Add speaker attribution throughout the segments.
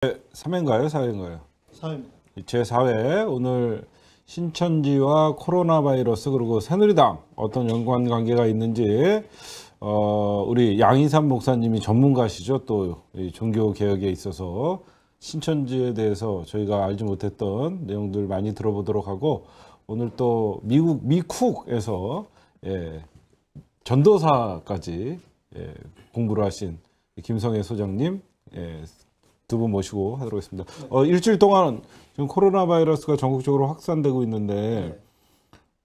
Speaker 1: 3회인가요? 4회인가요? 4회입니다. 제4회 오늘 신천지와 코로나 바이러스 그리고 새누리당 어떤 연관 관계가 있는지 어, 우리 양인삼 목사님이 전문가시죠. 또 종교 개혁에 있어서 신천지에 대해서 저희가 알지 못했던 내용들 많이 들어보도록 하고 오늘 또 미국 미쿡에서 예, 전도사까지 예, 공부를 하신 김성애 소장님 예, 두분 모시고 하도록 하겠습니다. 네. 어, 일주일 동안 지금 코로나 바이러스가 전국적으로 확산되고 있는데 네.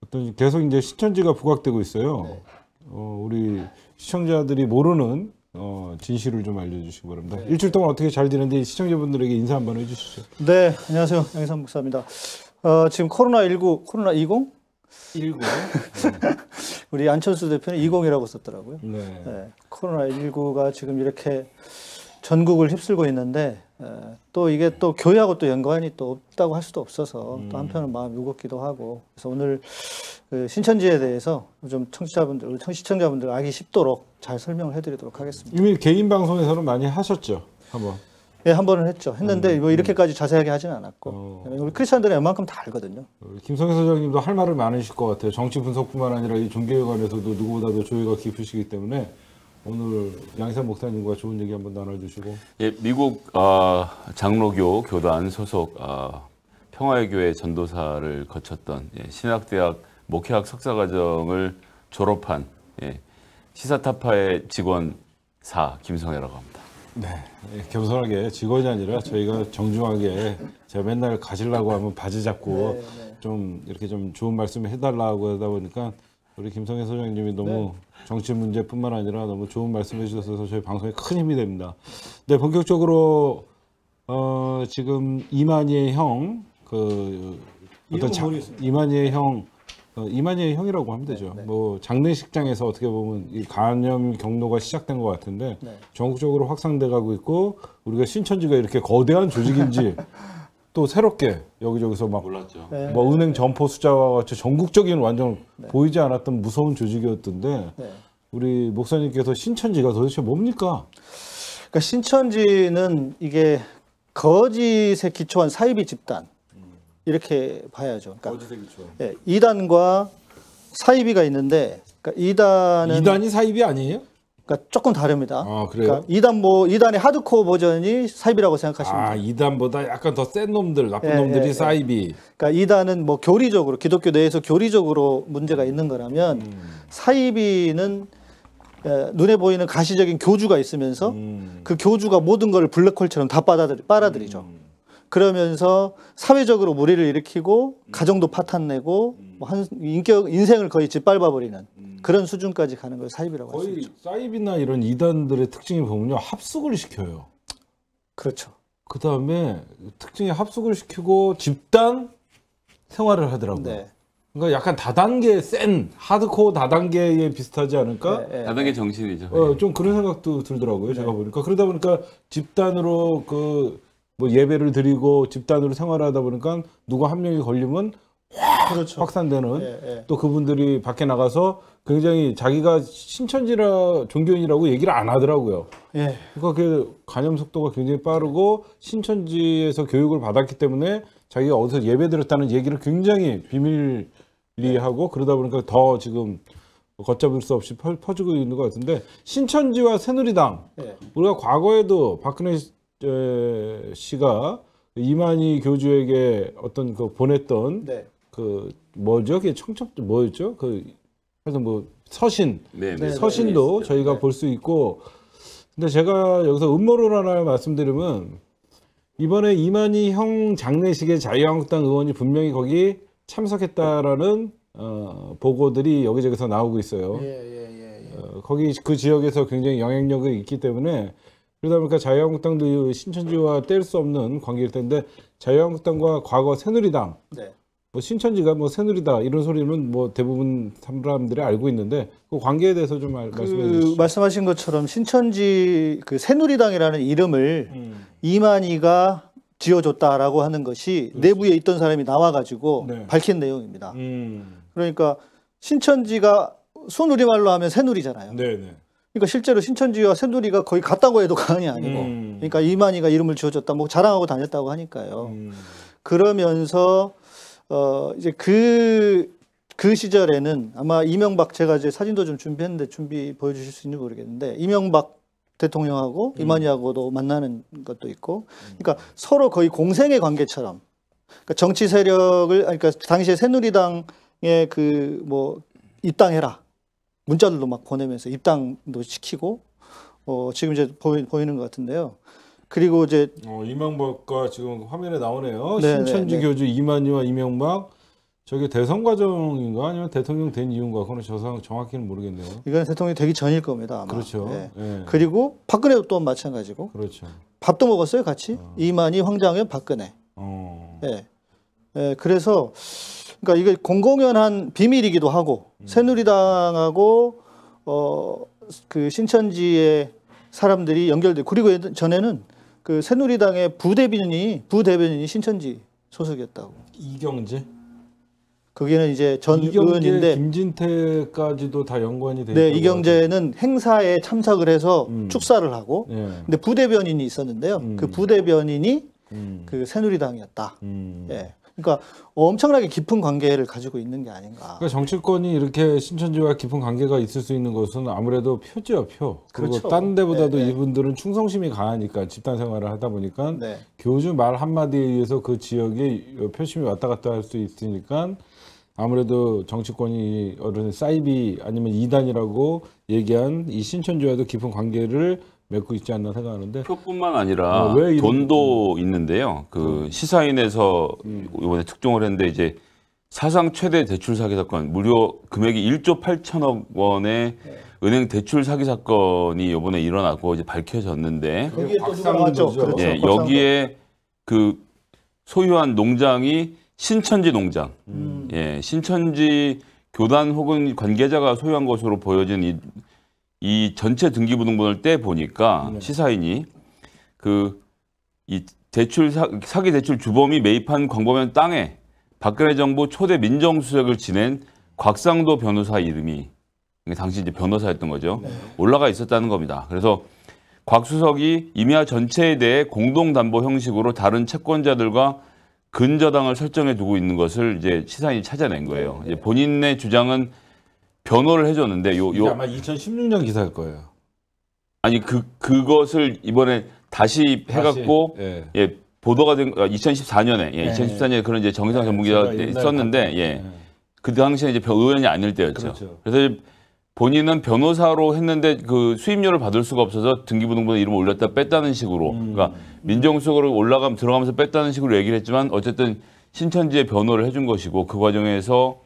Speaker 1: 어떤 계속 이제 시청지가 부각되고 있어요. 네. 어, 우리 시청자들이 모르는 어, 진실을 좀 알려주시기 바랍니다. 네. 일주일 동안 어떻게 잘 되는지 시청자분들에게
Speaker 2: 인사 한번 해주시죠. 네, 안녕하세요. 양희삼 목사입니다. 어, 지금 코로나19, 코로나20? 19. 우리 안철수 대표는 20이라고 썼더라고요. 네. 네. 코로나19가 지금 이렇게 전국을 휩쓸고 있는데 또 이게 또 교회하고 또 연관이 또 없다고 할 수도 없어서 또 음. 한편은 마음 이 무겁기도 하고 그래서 오늘 그 신천지에 대해서 좀 청취자분들, 시청자분들 알기 쉽도록 잘 설명을 해드리도록 하겠습니다. 이미 개인 방송에서는 많이 하셨죠, 한번. 예, 한 번은 했죠. 했는데 음, 뭐 음. 이렇게까지 음. 자세하게 하진 않았고 어. 우리 크리스천들은 웬만큼 다 알거든요. 김성현 소장님도
Speaker 1: 할 말을 많으실 것 같아요. 정치 분석뿐만 아니라 이 종교에 관해서도 누구보다도 조회가 깊으시기 때문에 오늘 양산 목사님과 좋은 얘기 한번 나눠주시고.
Speaker 3: 예, 미국 어, 장로교 교단 소속 어, 아, 평화의 교회 전도사를 거쳤던 예, 신학대학 목회학 석사과정을 졸업한 예, 시사타파의 직원 사 김성애라고 합니다.
Speaker 1: 네, 예, 겸손하게 직원이 아니라 저희가 정중하게 제가 맨날 가시려고 하면 바지 잡고 네, 네. 좀 이렇게 좀 좋은 말씀 해달라고 하다 보니까 우리 김성현 소장님이 너무 네. 정치 문제뿐만 아니라 너무 좋은 말씀해 주셔서 저희 방송에 큰 힘이 됩니다. 네, 본격적으로 어, 지금 이만희의 형, 그 어떤 자, 네. 이만희의 형, 어, 이만희의 형이라고 하면 되죠. 네, 네. 뭐 장례식장에서 어떻게 보면 이 감염 경로가 시작된 것 같은데 네. 전국적으로 확산돼가고 있고 우리가 신천지가 이렇게 거대한 조직인지 또 새롭게 여기저기서 막 몰랐죠. 네. 뭐 은행 점포 숫자와 같이 전국적인 완전 네. 보이지 않았던 무서운 조직이었던데 네. 우리 목사님께서
Speaker 2: 신천지가 도대체 뭡니까? 그러니까 신천지는 이게 거짓에 기초한 사이비 집단 이렇게 봐야죠. 그러니까 거짓에 기초 예, 이단과 사이비가 있는데 그러니까 이단은 이단이 사이비 아니에요? 그러니까 조금 다릅니다. 아, 그래요? 그러니까 2단 뭐 2단의 하드코어 버전이 사이비라고 생각하시면 아, 2단보다 약간 더 센 놈들, 나쁜 예, 놈들이 예, 예. 사입이. 그러니까 2단은 뭐 교리적으로 기독교 내에서 교리적으로 문제가 있는 거라면 음. 사이비는 예, 눈에 보이는 가시적인 교주가 있으면서 음. 그 교주가 모든 걸 블랙홀처럼 다받아들이 빨아들이죠. 음. 그러면서 사회적으로 무리를 일으키고 음. 가정도 파탄내고 음. 뭐한 인격 인생을 거의 짓밟아 버리는 음. 그런 수준까지 가는 걸사이비라고할 수 있죠. 거의 사이비나 이런 이단들의 특징이 보면요 합숙을 시켜요. 그렇죠. 그
Speaker 1: 다음에 특징에 합숙을 시키고 집단 생활을 하더라고요. 네. 그러니까 약간 다단계 센 하드코어 다단계에 비슷하지 않을까? 네, 네. 다단계 정신이죠. 어, 좀 그런 생각도 들더라고요. 제가 네. 보니까 그러다 보니까 집단으로 그 뭐 예배를 드리고 집단으로 생활하다 보니까 누가 한 명이 걸리면 그렇죠. 확산되는 예, 예. 또 그분들이 밖에 나가서 굉장히 자기가 신천지라 종교인이라고 얘기를 안 하더라고요. 예. 그러니까 그 감염 속도가 굉장히 빠르고 신천지에서 교육을 받았기 때문에 자기가 어디서 예배드렸다는 얘기를 굉장히 비밀리하고 그러다 보니까 더 지금 걷잡을 수 없이 퍼, 퍼지고 있는 것 같은데 신천지와 새누리당 예. 우리가 과거에도 박근혜 씨가 이만희 교주에게 어떤 그 보냈던 네. 그 뭐죠? 그 청첩도 뭐였죠? 그 그래서 뭐 서신 네, 네, 네. 서신도 네, 저희가 네. 볼수 있고 근데 제가 여기서 음모론 하나 말씀드리면 이번에 이만희 형 장례식에 자유한국당 의원이 분명히 거기 참석했다라는 어, 보고들이 여기저기서 나오고 있어요. 예, 예, 예, 예. 어, 거기 그 지역에서 굉장히 영향력이 있기 때문에 그러다 보니까 자유한국당도 신천지와 뗄 수 없는 관계일 텐데 자유한국당과 과거 새누리당 네. 뭐 신천지가 뭐 새누리다 이런 소리는 뭐 대부분 사람들이 알고 있는데 그 관계에 대해서 좀그 말씀해 주시죠.
Speaker 2: 말씀하신 것처럼 신천지 그 새누리당이라는 이름을 음. 이만희가 지어줬다라고 하는 것이 그렇지. 내부에 있던 사람이 나와가지고 네. 밝힌 내용입니다. 음. 그러니까 신천지가 순우리말로 하면 새누리잖아요. 네네. 네. 그러니까 실제로 신천지와 새누리가 거의 같다고 해도 과언이 아니고 음. 그러니까 이만희가 이름을 지어줬다 뭐 자랑하고 다녔다고 하니까요. 음. 그러면서 어 이제 그그 그 시절에는 아마 이명박 제가 이제 사진도 좀 준비했는데 준비 보여주실 수 있는지 모르겠는데 이명박 대통령하고 음. 이만희하고도 만나는 것도 있고 그러니까 서로 거의 공생의 관계처럼 그러니까 정치 세력을 그러니까 당시에 새누리당의 그뭐 입당해라 문자들도 막 보내면서 입당도 시키고 어 지금 이제 보이, 보이는 것 같은데요. 그리고 이제 어, 이명박과 지금 화면에 나오네요. 네네, 네, 신천지 네네. 교주
Speaker 1: 이만희와 이명박 저게 대선 과정인가 아니면 대통령 된 이유인가 그건 저상 정확히는 모르겠네요. 이건
Speaker 2: 대통령이 되기 전일 겁니다. 아마. 그렇죠. 네. 네. 그리고 박근혜 또 마찬가지고. 그렇죠. 밥도 먹었어요 같이 어. 이만희 황장현 박근혜. 어. 네. 네. 그래서 그러니까 이게 공공연한 비밀이기도 하고 음. 새누리당하고 어 그 신천지의 사람들이 연결돼 그리고 예, 전에는 그 새누리당의 부대변인이 부대변인이 신천지 소속이었다고. 이경재? 그게는 이제 전 의원인데
Speaker 1: 김진태까지도 다 연관이 돼. 네,
Speaker 2: 이경재는 행사에 참석을 해서 음. 축사를 하고, 예. 근데 부대변인이 있었는데요. 그 음. 그 부대변인이 음. 그 새누리당이었다. 음. 예. 그러니까 엄청나게 깊은 관계를 가지고 있는 게 아닌가.
Speaker 1: 그러니까 정치권이 이렇게 신천지와 깊은 관계가 있을 수 있는 것은 아무래도 표죠 지 표. 그리고 그렇죠. 딴 데보다도 네네. 네. 이분들은 충성심이 강하니까 집단 생활을 하다 보니까 네. 교주 말 한마디에 의해서 그 지역에 표심이 왔다 갔다 할 수 있으니까 아무래도 정치권이 어른 사이비 아니면 이단이라고 얘기한 이 신천지와도 깊은 관계를 맺고 있지 않나 생각하는데
Speaker 3: 표뿐만 아니라 어, 돈도 음. 있는데요. 그 음. 시사인에서 음. 이번에 특종을 했는데 이제 사상 최대 대출 사기 사건 무려 금액이 1조 8천억 원의 네. 은행 대출 사기 사건이 이번에 일어났고 이제 밝혀졌는데
Speaker 1: 그렇죠. 예,
Speaker 3: 여기에 그 소유한 농장이 신천지 농장, 음. 예, 신천지 교단 혹은 관계자가 소유한 것으로 보여진 이이 전체 등기부등본을 떼 보니까 네. 시사인이 그 이 대출 사, 사기 대출 주범이 매입한 광범위한 땅에 박근혜 정부 초대 민정수석을 지낸 곽상도 변호사 이름이 당시 이제 변호사였던 거죠. 네. 올라가 있었다는 겁니다. 그래서 곽 수석이 임야 전체에 대해 공동담보 형식으로 다른 채권자들과 근저당을 설정해 두고 있는 것을 이제 시사인이 찾아낸 거예요. 네. 본인의 주장은 변호를 해줬는데 요, 요 아마
Speaker 1: 2016년 기사일 거예요.
Speaker 3: 아니 그 그것을 이번에 다시 해갖고 다시, 예. 예. 보도가 된 2014년에 아, 예, 예. 2014년에 그런 이제 정상 예, 전문기자 있었는데 예. 예. 그 당시에 이제 의원이 아닐 때였죠. 그렇죠. 그래서 본인은 변호사로 했는데 그 수임료를 받을 수가 없어서 등기부등본에 이름 올렸다 뺐다는 식으로 음. 그러니까 민정수석으로 올라감 들어가면서 뺐다는 식으로 얘기를 했지만 어쨌든 신천지의 변호를 해준 것이고 그 과정에서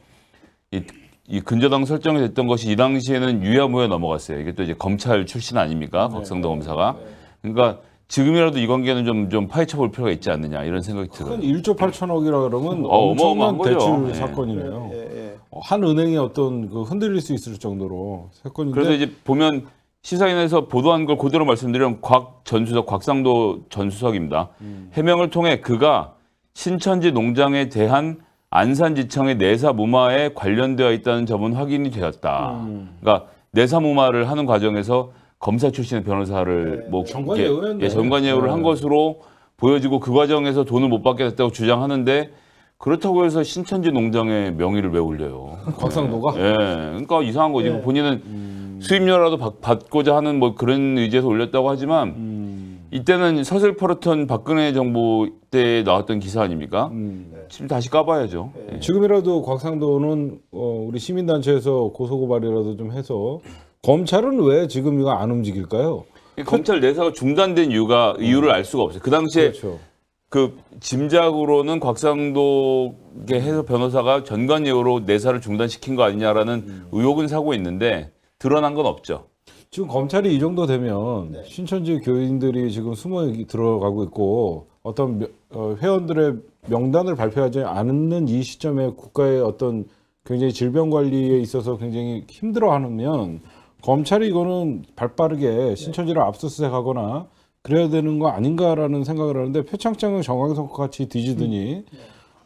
Speaker 3: 이이 근저당 설정이 됐던 것이 이 당시에는 유야무야 넘어갔어요. 이게 또 이제 검찰 출신 아닙니까? 네. 곽상도 검사가. 네. 그러니까 지금이라도 이 관계는 좀, 좀 파헤쳐 볼 필요가 있지 않느냐 이런 생각이
Speaker 1: 들어요. 한 1조 8천억이라 그러면 어, 엄청난 대출 거죠. 예. 사건이네요. 예, 예, 예. 어, 한 은행의 어떤 그 흔들릴 수 있을 정도로 사건인데. 그래서 이제
Speaker 3: 보면 시사인에서 보도한 걸 그대로 말씀드리면 곽 전수석, 곽상도 전수석입니다. 음. 해명을 통해 그가 신천지 농장에 대한 안산지청의 내사무마에 관련되어 있다는 점은 확인이 되었다. 음. 그러니까 내사무마를 하는 과정에서 검사 출신의 변호사를 네, 뭐 정관예우를 네. 예, 정관예우를 네. 한 것으로 보여지고 그 과정에서 돈을 못 받게 됐다고 주장하는데 그렇다고 해서 신천지 농장의 명의를 왜 올려요? 곽상도가? 네. 예. 그러니까 이상한 거지. 예. 본인은 음... 수입료라도 받, 고자 하는 뭐 그런 의지에서 올렸다고 하지만 음... 이때는 서슬 퍼르턴 박근혜 정부 때 나왔던 기사 아닙니까? 음. 네. 지금 다시 까봐야죠. 네.
Speaker 1: 예. 지금이라도 곽상도는 어, 우리 시민단체에서 고소고발이라도 좀 해서 검찰은 왜 지금 이거 안 움직일까요?
Speaker 3: 검찰 내사가 중단된 이유가 음. 이유를 음. 알 수가 없어요. 그 당시에 그렇죠. 그 짐작으로는 곽상도계 해서 변호사가 전관예우로 내사를 중단시킨 거 아니냐라는 음. 의혹은 사고 있는데 드러난 건 없죠.
Speaker 1: 지금 검찰이 이 정도 되면 네. 신천지 교인들이 지금 숨어 들어가고 있고 어떤 어, 회원들의 명단을 발표하지 않는 이 시점에 국가의 어떤 굉장히 질병 관리에 있어서 굉장히 힘들어하면 검찰이 이거는 발빠르게 네. 신천지를 압수수색하거나 그래야 되는 거 아닌가라는 생각을 하는데 표창장을 정황석 같이 뒤지더니 음. 네.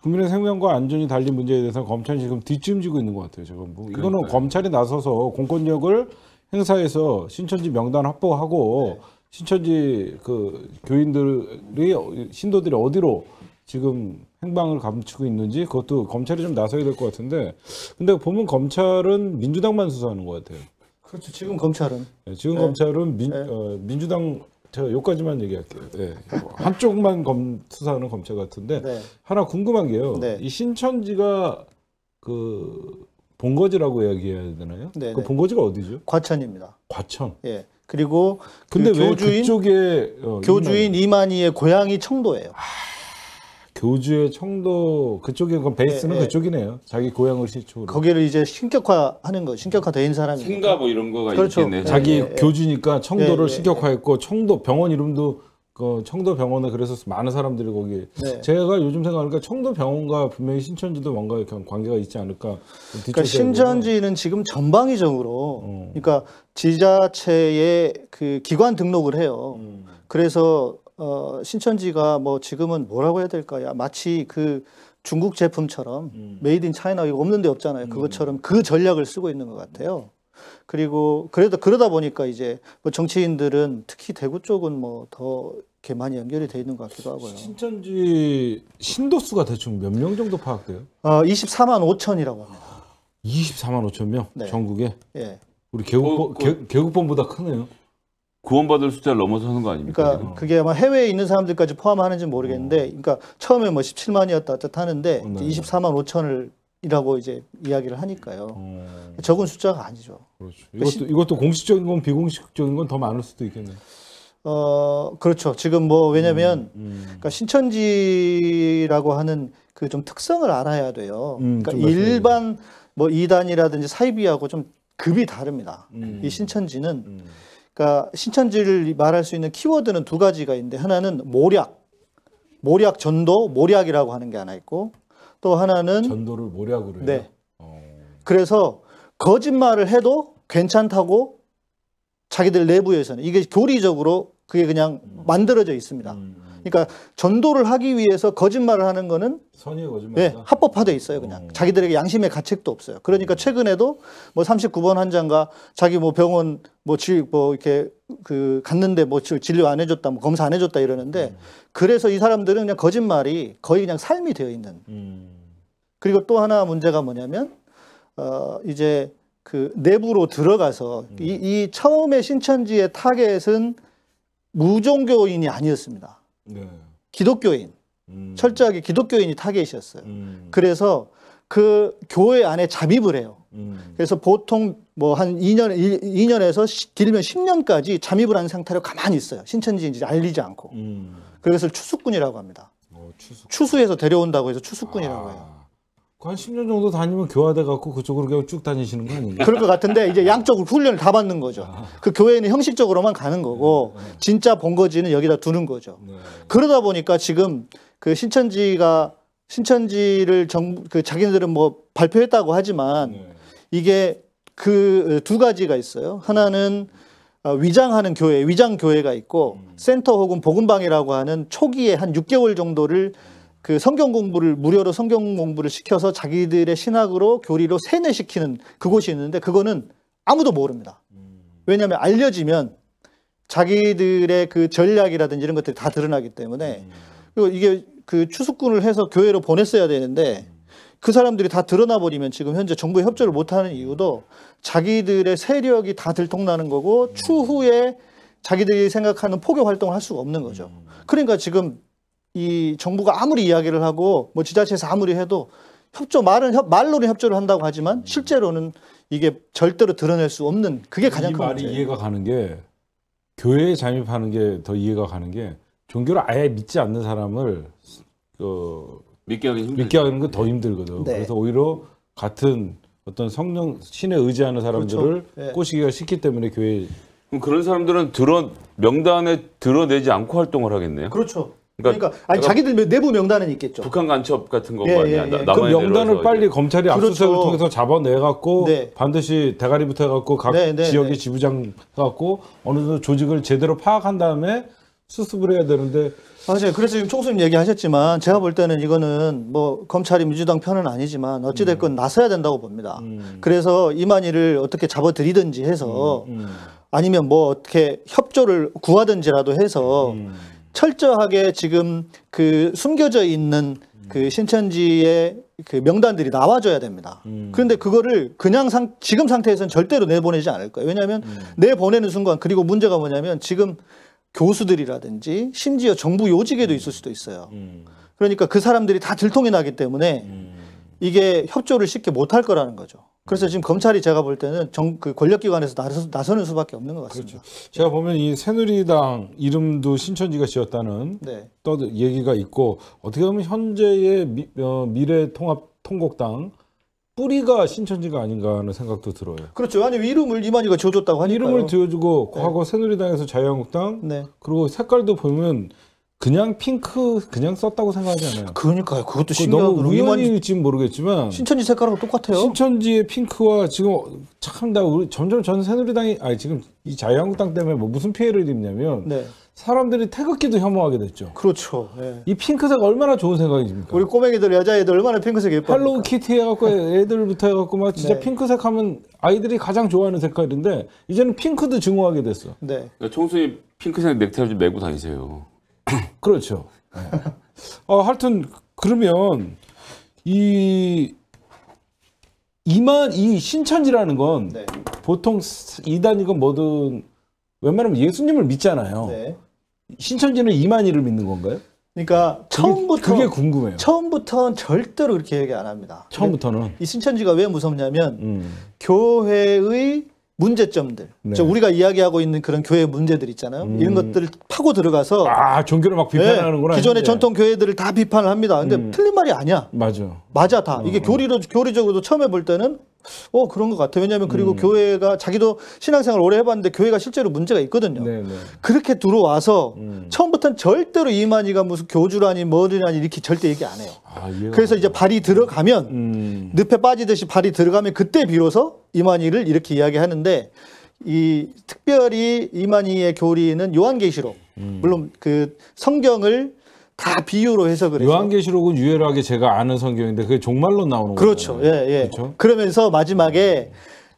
Speaker 1: 국민의 생명과 안전이 달린 문제에 대해서 검찰이 지금 뒷짐지고 있는 것 같아요. 지금 뭐. 이거는 검찰이 나서서 공권력을 행사에서 신천지 명단 확보하고 신천지 그 교인들이 신도들이 어디로 지금 행방을 감추고 있는지 그것도 검찰이 좀 나서야 될 것 같은데 근데 보면 검찰은 민주당만 수사하는 것 같아요.
Speaker 2: 그렇죠. 지금 검찰은
Speaker 1: 네, 지금 네. 검찰은 민, 네. 어, 민주당 제가 여기까지만 얘기할게요. 네. 한쪽만 검, 수사하는 검찰 같은데 네. 하나 궁금한 게요. 네. 이 신천지가 그
Speaker 2: 본거지라고 이야기해야 되나요? 네네. 그 네. 본거지가 어디죠? 과천입니다. 과천. 예. 그리고 근데 그 교주인, 쪽에 어, 교주인 이만희의 고향이 청도예요. 아,
Speaker 1: 교주의 청도 그쪽에 그 베이스는 예, 예. 그쪽이네요. 자기 고향을 시초로.
Speaker 2: 거기를 이제 신격화하는 거, 신격화된 사람이.
Speaker 3: 생가 뭐 이런 거가 그렇죠. 있겠네. 예, 자기 예, 예,
Speaker 1: 교주니까 청도를 예, 신격화했고 청도 병원 이름도 그 청도 병원에 그래서 많은 사람들이 거기 네. 제가 요즘 생각하니까 청도 병원과 분명히 신천지도 뭔가 관계가 있지 않을까
Speaker 2: 그러니까 신천지는 지금 전방위적으로 음. 그러니까 지자체에 그 기관 등록을 해요 음. 그래서 어 신천지가 뭐 지금은 뭐라고 해야 될까요 마치 그 중국 제품처럼 음. 메이드 인 차이나 이거 없는데 없잖아요 음. 그것처럼 그 전략을 쓰고 있는 것 같아요 그리고 그래도 그러다 보니까 이제 뭐 정치인들은 특히 대구 쪽은 뭐 더 이렇게 많이 연결이 돼 있는 것 같기도 하고요. 신천지 신도수가 대충 몇 명 정도 파악돼요? 어, 아, 24만 5천이라고 합니다. 24만 5천 명 네. 전국에. 예.
Speaker 1: 우리 개국본보다 그, 그 크네요.
Speaker 3: 구원받을 숫자를 넘어서는 거 아닙니까?
Speaker 2: 그러니까 그게 아마 해외에 있는 사람들까지 포함하는지 모르겠는데, 어. 그러니까 처음에 뭐 17만이었다 어 하는데 네. 24만 5천을 이라고 이제 이야기를 하니까요. 음. 적은 숫자가 아니죠. 그렇죠. 그 이것도 시, 이것도 공식적인 건 비공식적인 건 더 많을 수도 있겠네요. 어 그렇죠. 지금 뭐 왜냐면 음, 음. 그러니까 신천지라고 하는 그 좀 특성을 알아야 돼요. 음, 그러니까 일반 뭐 이단이라든지 사이비하고 좀 급이 다릅니다. 음, 이 신천지는 그러니까 신천지를 말할 수 있는 키워드는 두 가지가 있는데 하나는 모략, 모략 전도, 모략이라고 하는 게 하나 있고 또 하나는 전도를 모략으로 해요. 네. 어... 그래서 거짓말을 해도 괜찮다고 자기들 내부에서는 이게 교리적으로 그게 그냥 음. 만들어져 있습니다. 음, 그러니까 전도를 하기 위해서 거짓말을 하는 거는
Speaker 1: 선의 거짓말
Speaker 2: 네, 합법화돼 있어요. 그냥 음. 자기들에게 양심의 가책도 없어요. 그러니까 음. 최근에도 뭐 39번 환자가 자기 뭐 병원 뭐질뭐 뭐 이렇게 그 갔는데 뭐 진료 안 해줬다, 뭐 검사 안 해줬다 이러는데 음. 그래서 이 사람들은 그냥 거짓말이 거의 그냥 삶이 되어 있는. 그리고 또 하나 문제가 뭐냐면 어 이제 그 내부로 들어가서 음. 이, 이 처음에 신천지의 타겟은 무종교인이 아니었습니다. 네. 기독교인 음. 철저하게 기독교인이 타겟이었어요. 음. 그래서 그 교회 안에 잠입을 해요. 음. 그래서 보통 뭐 한 2년 1, 2년에서 시, 길면 10년까지 잠입을 하는 상태로 가만히 있어요. 신천지인지 알리지 않고. 음. 그래서 추수꾼이라고 합니다. 어, 추수. 추수해서 데려온다고 해서 추수꾼이라고 아. 해요. 한 10년 정도 다니면 교화돼 갖고 그쪽으로 그냥 쭉 다니시는 거 아닌가요? 그럴 것 같은데 이제 양쪽으로 훈련을 다 받는 거죠. 아. 그 교회는 형식적으로만 가는 거고 네, 네. 진짜 본거지는 여기다 두는 거죠. 네. 그러다 보니까 지금 그 신천지가 신천지를 정, 그 자기네들은 뭐 발표했다고 하지만 이게 그 두 가지가 있어요. 하나는 아, 위장하는 교회, 위장 교회가 있고 음. 센터 혹은 복음방이라고 하는 초기에 한 6개월 정도를 그 성경 공부를 무료로 성경 공부를 시켜서 자기들의 신학으로 교리로 세뇌시키는 그곳이 있는데 그거는 아무도 모릅니다. 왜냐하면 알려지면 자기들의 그 전략이라든지 이런 것들이 다 드러나기 때문에 음. 그리고 이게 그 추수꾼을 해서 교회로 보냈어야 되는데 그 사람들이 다 드러나 버리면 지금 현재 정부에 협조를 못하는 이유도 자기들의 세력이 다 들통나는 거고 추후에 자기들이 생각하는 포교 활동을 할 수가 없는 거죠. 음. 그러니까 지금 이 정부가 아무리 이야기를 하고 뭐 지자체에서 아무리 해도 협조 말은 협, 말로는 협조를 한다고 하지만 음. 실제로는 이게 절대로 드러낼 수 없는 그게 가장 큰 말이 문제예요. 이해가
Speaker 1: 가는 게 교회에 잠입하는 게 더 이해가 가는 게 종교를 아예 믿지 않는 사람을 그 믿게 하기 믿게 하는 게더 힘들거든. 네. 그래서 오히려 같은 어떤 성령 신에 의지하는 그렇죠. 사람들을 그렇죠. 네. 꼬시기가 쉽기 때문에 교회
Speaker 3: 그 그런 사람들은 드러 명단에 드러내지 않고 활동을 하겠네요. 그렇죠. 그러니까, 그러니까 아니 자기들
Speaker 1: 내부 명단은 있겠죠.
Speaker 3: 북한 간첩 같은 거고 예, 아니야. 예, 예. 그 명단을 빨리
Speaker 1: 검찰이 그렇죠. 압수수색을 통해서 잡아내갖고 네. 반드시 대가리부터 해갖고 각 네, 네, 지역의 네. 지부장 갖고
Speaker 2: 어느 정도 조직을 제대로 파악한 다음에 수습을 해야 되는데 아, 사실 그래서 지금 총수님 얘기하셨지만 제가 볼 때는 이거는 뭐 검찰이 민주당 편은 아니지만 어찌됐건 음. 나서야 된다고 봅니다. 음. 그래서 이만희를 어떻게 잡아들이든지 해서 음. 음. 아니면 뭐 어떻게 협조를 구하든지라도 해서 음. 철저하게 지금 그 숨겨져 있는 그 신천지의 그 명단들이 나와줘야 됩니다. 음. 그런데 그거를 그냥 상, 지금 상태에서는 절대로 내보내지 않을 거예요. 왜냐하면 음. 내보내는 순간 그리고 문제가 뭐냐면 지금 교수들이라든지 심지어 정부 요직에도 음. 있을 수도 있어요. 음. 그러니까 그 사람들이 다 들통이 나기 때문에 음. 이게 협조를 쉽게 못 할 거라는 거죠. 그래서 지금 검찰이 제가 볼 때는 정, 그 권력기관에서 나서, 는 수밖에 없는 것 같습니다. 그렇죠.
Speaker 1: 제가 보면 이 새누리당 이름도 신천지가 지었다는 네. 또 얘기가 있고 어떻게 보면 현재의 어, 미래통합 통곡당 뿌리가 신천지가 아닌가 하는 생각도 들어요. 그렇죠. 아니 이름을 이만희가 지어줬다고 하니까 이름을 지어주고 네. 과거 네. 새누리당에서 자유한국당 네. 그리고 색깔도 보면 그냥 핑크 그냥 썼다고 생각하지 않아요. 그러니까요. 그것도 신기하고 너무 우연일지 모르겠지만
Speaker 2: 신천지 색깔하고 똑같아요.
Speaker 1: 신천지의 핑크와 지금 참나 우리 점점 전 새누리당이 아 지금 이 자유한국당 때문에 뭐 무슨 피해를 입냐면 네. 사람들이 태극기도 혐오하게 됐죠. 그렇죠. 네. 이 핑크색 얼마나 좋은 생각입니까?
Speaker 2: 우리 꼬맹이들 여자애들 얼마나 핑크색 예뻐.
Speaker 1: 할로우 키티 해갖고 애들부터 해갖고 막 진짜 네. 핑크색 하면 아이들이 가장 좋아하는 색깔인데 이제는 핑크도 증오하게 됐어.
Speaker 3: 네. 그러니까 청소에 핑크색 넥타이 좀 메고 다니세요.
Speaker 1: 그렇죠. 네. 아, 하여튼 그러면 이 이만 이 신천지라는 건 네. 보통 이단이건 뭐든
Speaker 2: 웬만하면 예수님을 믿잖아요. 네. 신천지는 이만이를 믿는 건가요? 그러니까 처음부터 그게, 그게 궁금해요. 처음부터는 절대로 이렇게 얘기 안 합니다. 처음부터는 이 신천지가 왜 무섭냐면 음. 교회의 문제점들. 네. 우리가 이야기하고 있는 그런 교회 문제들 있잖아요. 음. 이런 것들을 파고 들어가서 아 종교를 막 네, 비판하는구나. 네, 기존의 이제. 전통 교회들을 다 비판을 합니다. 근데 음. 틀린 말이 아니야. 맞아. 맞아 다. 이게 음. 교리로 교리적으로 처음에 볼 때는 어 그런 것 같아요. 왜냐하면 그리고 음. 교회가 자기도 신앙생활 오래 해봤는데 교회가 실제로 문제가 있거든요. 네네. 네. 그렇게 들어와서 음. 처음부터는 절대로 이만희가 무슨 교주라니 뭐라니 이렇게 절대 얘기 안 해요. 아, 그래서 이제 발이 들어가면 음. 늪에 빠지듯이 발이 들어가면 그때 비로소 이만희를 이렇게 이야기하는데 이 특별히 이만희의 교리는 요한계시록 음. 물론 그 성경을 다 비유로 해석을 해요.
Speaker 1: 요한계시록은 유일하게 제가 아는 성경인데 그게 종말로 나오는 그렇죠. 예, 예. 그렇죠.
Speaker 2: 그러면서 마지막에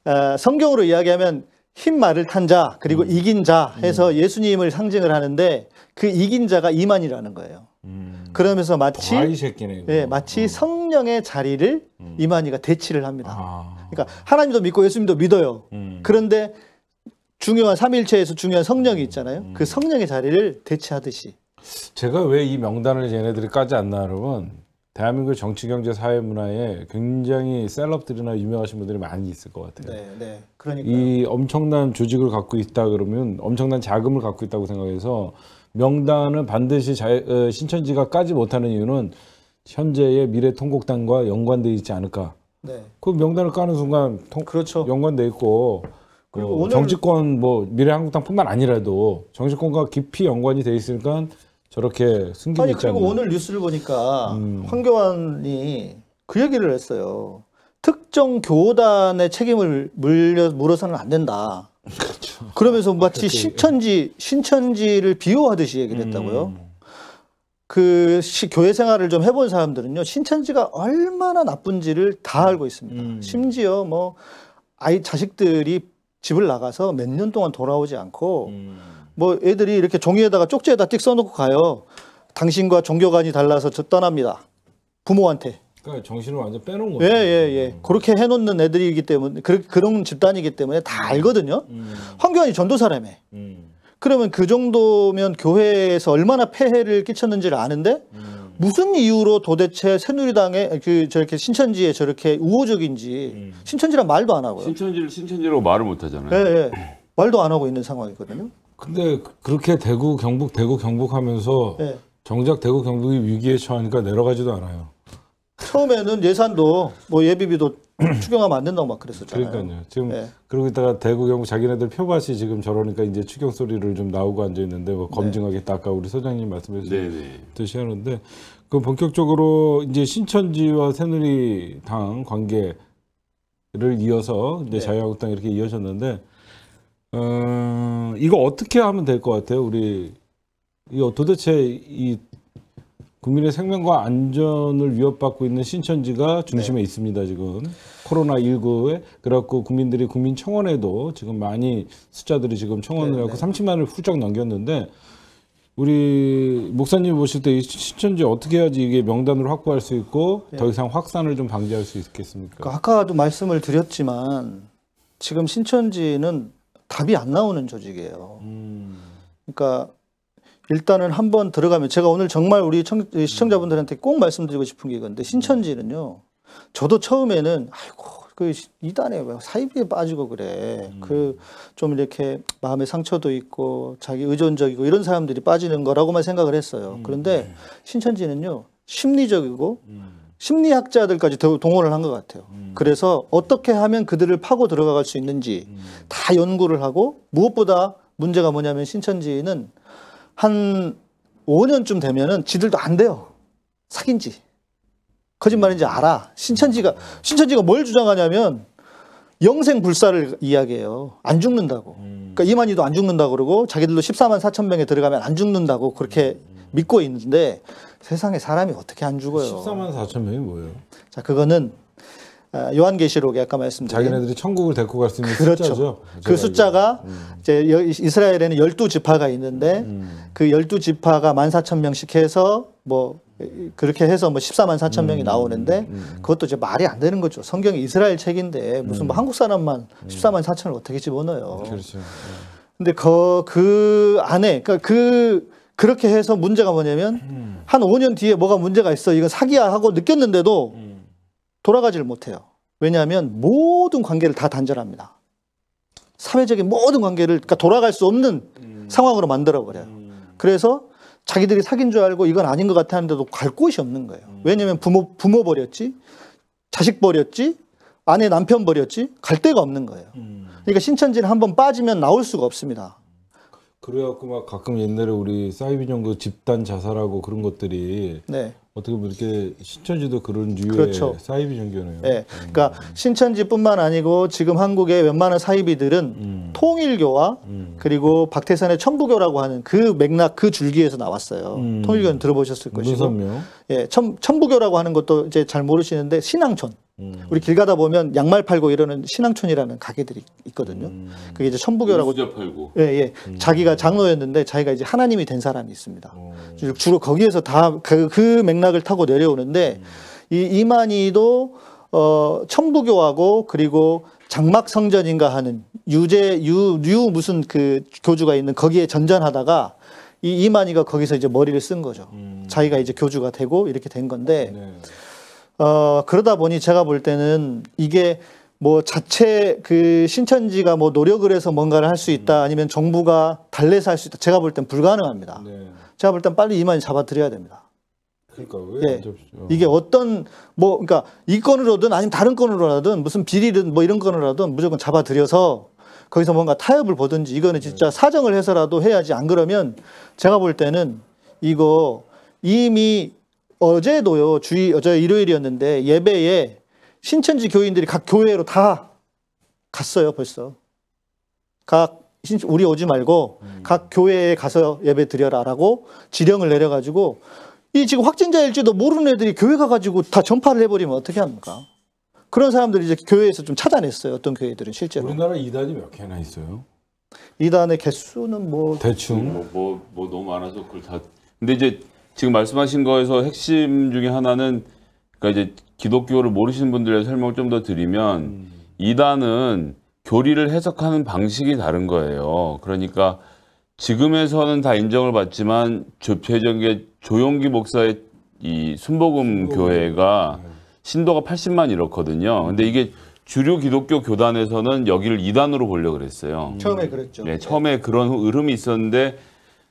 Speaker 2: 어, 성경으로 이야기하면 흰 말을 탄 자, 그리고 음. 이긴 자 해서 음. 예수님을 상징을 하는데 그 이긴 자가 이만이라는 거예요. 음. 그러면서 마치 새끼네, 예, 마치 어. 성령의 자리를 음. 이만희가 대치를 합니다. 아. 그러니까 하나님도 믿고 예수님도 믿어요. 음. 그런데 중요한 삼일체에서 중요한 성령이 있잖아요. 그 성령의 자리를 대체하듯이
Speaker 1: 제가 왜 이 명단을 얘네들이 까지 않나 여러분 대한민국 정치 경제 사회 문화에 굉장히 셀럽들이나 유명하신 분들이 많이 있을 것 같아요. 네, 네. 그러니까 이 엄청난 조직을 갖고 있다 그러면 엄청난 자금을 갖고 있다고 생각해서 명단은 반드시 자, 에, 어, 신천지가 까지 못하는 이유는 현재의 미래 통곡당과 연관돼 있지 않을까. 네. 그 명단을 까는 순간 통, 그렇죠. 연관돼 있고 그리고 어, 오늘... 정치권 뭐 미래 한국당뿐만 아니라도 정치권과 깊이 연관이 돼 있으니까 저렇게 승기 아니 그리고 있잖 오늘
Speaker 2: 뉴스를 보니까 음. 황교안이 그 얘기를 했어요. 특정 교단의 책임을 물려 물어서는 안 된다. 그렇죠. 그러면서 아, 마치 신천지 신천지를 비호하듯이 얘기를 했다고요. 음. 그 시, 교회 생활을 좀 해본 사람들은요 신천지가 얼마나 나쁜지를 다 알고 있습니다. 음. 심지어 뭐 아이 자식들이 집을 나가서 몇 년 동안 돌아오지 않고. 음. 뭐 애들이 이렇게 종이에다가 쪽지에다 띡 써놓고 가요. 당신과 종교관이 달라서 저 떠납니다. 부모한테.
Speaker 1: 그러니까 정신을 완전 빼놓은 거예요. 예,
Speaker 2: 예, 예. 음. 그렇게 해놓는 애들이기 때문에 그, 런 집단이기 때문에 다 음. 알거든요. 음. 황교안이 전도사람에 음. 그러면 그 정도면 교회에서 얼마나 폐해를 끼쳤는지를 아는데 음. 무슨 이유로 도대체 새누리당에그 저렇게 신천지에 저렇게 우호적인지 음. 신천지란 말도 안 하고요. 신천지를 신천지로 말을 못 하잖아요. 예, 예. 말도 안 하고 있는 상황이거든요.
Speaker 1: 근데 그렇게 대구 경북 대구 경북 하면서 네. 정작 대구 경북이 위기에 처하니까 내려가지도 않아요.
Speaker 2: 처음에는 예산도 뭐 예비비도 추경하면 안 된다고 막 그랬었잖아요. 그러니까요. 지금 네.
Speaker 1: 그러고 있다가 대구 경북 자기네들 표밭이 지금 저러니까 이제 추경 소리를 좀 나오고 앉아 있는데 뭐 검증하겠다 네. 아까 우리 소장님 말씀해 주셨듯이 네, 네. 하는데 그 본격적으로 이제 신천지와 새누리당 관계를 이어서 이제 네. 자유한국당 이렇게 이어졌는데 어, 이거 어떻게 하면 될 것 같아요? 우리 이거 도대체 이 국민의 생명과 안전을 위협받고 있는 신천지가 중심에 네. 있습니다 지금 코로나 19에 그렇고 국민들이 국민 청원에도 지금 많이 숫자들이 지금 청원을 네, 하고 네. 30만을 훌쩍 넘겼는데 우리 목사님 보실 때 이 신천지 어떻게 해야지 이게 명단을 확보할 수 있고 더 네. 이상 확산을 좀 방지할 수 있겠습니까?
Speaker 2: 그러니까 아까도 말씀을 드렸지만 지금 신천지는 답이 안 나오는 조직이에요. 음. 그러니까 일단은 한번 들어가면 제가 오늘 정말 우리 청, 시청자분들한테 꼭 말씀드리고 싶은 게있는데 신천지는요. 저도 처음에는 아이고 그 이단에 왜 사이비에 빠지고 그래. 음. 그좀 이렇게 마음의 상처도 있고 자기 의존적이고 이런 사람들이 빠지는 거라고만 생각을 했어요. 음. 그런데 네. 신천지는요 심리적이고 음. 심리학자들까지 동원을 한 것 같아요. 음. 그래서 어떻게 하면 그들을 파고 들어갈 수 있는지 음. 다 연구를 하고 무엇보다 문제가 뭐냐면 신천지는 한 5년쯤 되면은 지들도 안 돼요. 사귄지. 거짓말인지 음. 알아. 신천지가, 음. 신천지가 뭘 주장하냐면 영생 불사를 이야기해요. 안 죽는다고. 음. 그러니까 이만희도 안 죽는다고 그러고 자기들도 14만 4천 명에 들어가면 안 죽는다고 그렇게 믿고 있는데 세상에 사람이 어떻게 안 죽어요? 14만 4천 명이 뭐예요? 자, 그거는 아, 요한계시록에 아까 말씀드린 자기네들이 천국을 데리고 갈 수 있는 그렇죠. 숫자죠. 그 숫자가 음. 이제 이스라엘에는 열두 지파가 있는데 음. 그 열두 지파가 만 사천 명씩 해서 뭐 그렇게 해서 뭐 14만 4천 명이 음. 나오는데 음. 그것도 이제 말이 안 되는 거죠. 성경이 이스라엘 책인데 무슨 뭐 음. 한국 사람만 14만 음. 4천을 어떻게 집어넣어요. 그렇죠. 근데 그, 그 안에 그러니까 그 그렇게 해서 문제가 뭐냐면 음. 한 5년 뒤에 뭐가 문제가 있어 이건 사기야 하고 느꼈는데도 음. 돌아가지를 못해요. 왜냐하면 모든 관계를 다 단절합니다. 사회적인 모든 관계를 그러니까 돌아갈 수 없는 음. 상황으로 만들어 버려요. 음. 그래서 자기들이 사귄 줄 알고 이건 아닌 것 같아 하는데도 갈 곳이 없는 거예요. 음. 왜냐하면 부모 부모 버렸지, 자식 버렸지, 아내 남편 버렸지 갈 데가 없는 거예요. 음. 그러니까 신천지는 한번 빠지면 나올 수가 없습니다.
Speaker 1: 그래갖고 막 가끔 옛날에 우리 사이비정 그 집단 자살하고 그런 것들이 네.
Speaker 2: 어떻게 보면 이렇게 신천지도 그런 류의 그렇죠.
Speaker 1: 사이비 종교네요.
Speaker 2: 네. 그러니까 음. 그러니까 신천지뿐만 아니고 지금 한국의 웬만한 사이비들은 음. 통일교와 음. 그리고 박태선의 천부교라고 하는 그 맥락 그 줄기에서 나왔어요. 음. 통일교는 들어보셨을 것이고. 무네요 예, 천, 천부교라고 하는 것도 이제 잘 모르시는데 신앙촌. 음. 우리 길 가다 보면 양말 팔고 이러는 신앙촌이라는 가게들이 있거든요. 음. 그게 이제 천부교라고. 팔고. 예, 예. 음. 자기가 장로였는데 자기가 이제 하나님이 된 사람이 있습니다. 어. 주로 거기에서 다그 그 맥락을 타고 내려오는데 음. 이 이만희도 어 천부교하고 그리고 장막 성전인가 하는 유제 유유 무슨 그 교주가 있는 거기에 전전하다가 이 이만희가 거기서 이제 머리를 쓴 거죠. 음. 자기가 이제 교주가 되고 이렇게 된 건데. 네. 어, 그러다 보니 제가 볼 때는 이게 뭐 자체 그 신천지가 뭐 노력을 해서 뭔가를 할 수 있다 음. 아니면 정부가 달래서 할 수 있다 제가 볼 땐 불가능합니다. 네. 제가 볼 땐 빨리 이만 잡아드려야 됩니다.
Speaker 1: 그러니까 왜 예. 이게
Speaker 2: 어떤 뭐 그러니까 이 건으로든 아니면 다른 건으로라든 무슨 비리든 뭐 이런 건으로라든 무조건 잡아들여서 거기서 뭔가 타협을 보든지 이거는 진짜 네. 사정을 해서라도 해야지 안 그러면 제가 볼 때는 이거 이미 어제도요 주일 어제 일요일이었는데 예배에 신천지 교인들이 각 교회로 다 갔어요 벌써 각 우리 오지 말고 음. 각 교회에 가서 예배 드려라라고 지령을 내려가지고 이 지금 확진자일지도 모르는 애들이 교회 가가지고 다 전파를 해버리면 어떻게 합니까? 그런 사람들이 이제 교회에서 좀 찾아냈어요. 어떤 교회들은 실제로. 우리나라 이단이 몇 개나 있어요? 이단의 개수는 뭐 대충
Speaker 3: 뭐뭐 뭐, 뭐 너무 많아서 그걸 다 근데 이제 지금 말씀하신 거에서 핵심 중에 하나는 그러니까 이제 기독교를 모르시는 분들의 설명을 좀 더 드리면 음. 이단은 교리를 해석하는 방식이 다른 거예요. 그러니까 지금에서는 다 인정을 받지만 최정계 조용기 목사의 이 순복음, 순 교회가 네. 신도가 80만 이렇거든요. 근데 이게 주류 기독교 교단에서는 여기를 이단으로 보려 고 그랬어요.
Speaker 1: 처음에 그랬죠.
Speaker 3: 네, 처음에 그런 흐름이 있었는데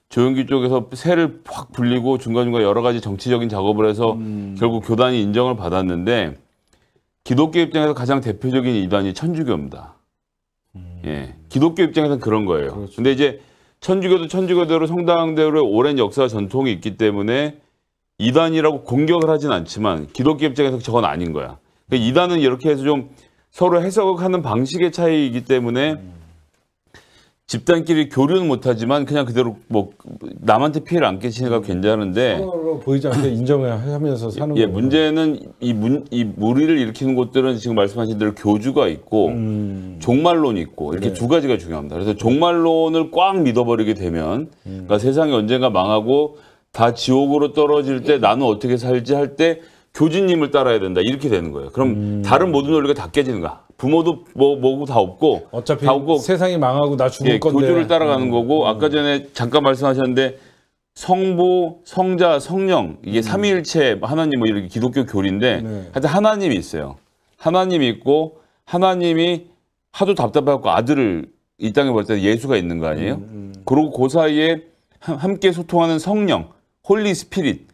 Speaker 3: 조용기 쪽에서 새를확 불리고 중간중간 여러 가지 정치적인 작업을 해서 음. 결국 교단이 인정을 받았는데 기독교 입장에서 가장 대표적인 이단이 천주교입니다. 음. 예. 기독교 입장에서는 그런 거예요. 그렇 근데 이제 천주교도 천주교대로 성당대로의 오랜 역사 전통이 있기 때문에 이단이라고 공격을 하진 않지만 기독교 입장에서 저건 아닌 거야. 그러니까 이단은 이렇게 해서 좀 서로 해석하는 방식의 차이이기 때문에 음. 집단끼리 교류는 못하지만 그냥 그대로 뭐 남한테 피해를 안 끼치니까 괜찮은데
Speaker 1: 서로 보이지 않게 인정하면서 사는 예
Speaker 3: 문제는 이문이 무리를 일으키는 곳들은 지금 말씀하신 대로 교주가 있고 음. 종말론이 있고 이렇게 네. 두 가지가 중요합니다. 그래서 종말론을 꽉 믿어버리게 되면 음. 그러니까 세상이 언젠가 망하고 다 지옥으로 떨어질 때 나는 어떻게 살지 할 때 교주님을 따라야 된다 이렇게 되는 거예요. 그럼 음. 다른 모든 논리가 다 깨지는 거야. 부모도 뭐 뭐고 다 없고
Speaker 1: 어차피 다 없고 세상이 망하고 나 죽을 예, 건데 교주를 따라가는 음. 거고
Speaker 3: 음. 아까 전에 잠깐 말씀하셨는데 성부, 성자, 성령 이게 음. 삼위일체 뭐 하나님 뭐 이렇게 기독교 교리인데 네. 하여튼 하나님이 있어요. 하나님이 있고 하나님이 하도 답답해갖고 아들을 이 땅에 볼 때 예수가 있는 거 아니에요? 음, 음. 그리고 그 사이에 함께 소통하는 성령, 홀리 스피릿,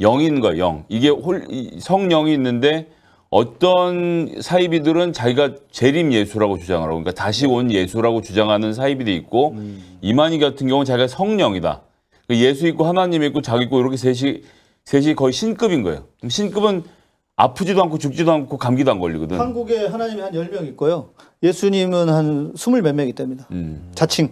Speaker 3: 영인 거예요. 영 이게 홀, 성령이 있는데 어떤 사이비들은 자기가 재림 예수라고 주장을 하고 그러니까 다시 온 예수라고 주장하는 사이비도 있고 음. 이만희 같은 경우는 자기가 성령이다. 그 예수 있고 하나님 있고 자기 있고 이렇게 셋이 셋이 거의 신급인 거예요. 신급은 아프지도 않고 죽지도 않고 감기도 안 걸리거든.
Speaker 2: 한국에 하나님이 한열명 있고요. 예수님은 한 스물 몇명 있답니다. 음. 자칭.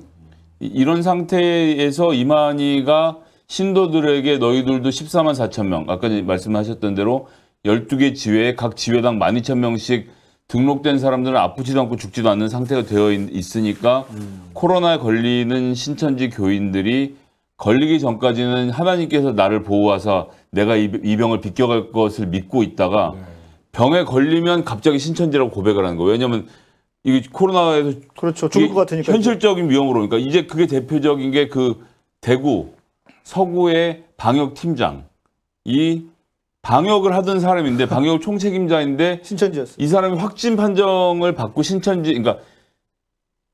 Speaker 3: 이런 상태에서 이만희가 신도들에게 너희들도 14만 4천 명 아까 말씀하셨던 대로 12개 지회에 각 지회당 12,000명씩 등록된 사람들은 아프지도 않고 죽지도 않는 상태가 되어 있으니까 음. 코로나에 걸리는 신천지 교인들이 걸리기 전까지는 하나님께서 나를 보호하사 내가 이 병을 비껴갈 것을 믿고 있다가 네. 병에 걸리면 갑자기 신천지라고 고백을 하는 거예요. 왜냐하면 이게 코로나에서 그렇죠. 죽을 것 같으니까 현실적인 위험으로 그러니까 이제 그게 대표적인 게 그 대구 서구의 방역 팀장이 방역을 하던 사람인데 방역 총책임자인데 신천지였어. 이 사람이 확진 판정을 받고 신천지 그러니까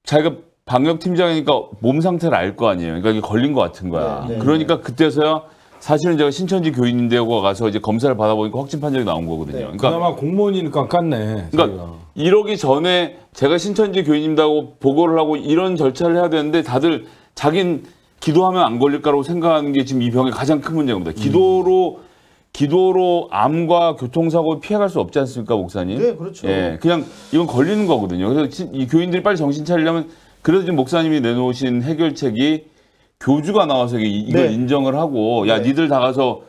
Speaker 3: 자기가 방역 팀장이니까 몸 상태를 알 거 아니에요. 그러니까 이게 걸린 것 같은 거야. 네, 네, 그러니까 네. 그때서야 사실은 제가 신천지 교인인데고 가서 이제 검사를 받아보니까 확진 판정이 나온 거거든요. 네, 그러니까
Speaker 1: 그나마 공무원이니까 깠네. 그러니까
Speaker 3: 저가 이러기 전에 제가 신천지 교인입니다고 보고를 하고 이런 절차를 해야 되는데 다들 자긴 기도하면 안 걸릴까라고 생각하는 게 지금 이 병의 가장 큰 문제입니다. 기도로 음. 기도로 암과 교통사고를 피해갈 수 없지 않습니까, 목사님? 네, 그렇죠. 예, 그냥 이건 걸리는 거거든요. 그래서 이 교인들이 빨리 정신 차리려면 그래도 지금 목사님이 내놓으신 해결책이 교주가 나와서 이걸 네. 인정을 하고 야 네. 니들 다 가서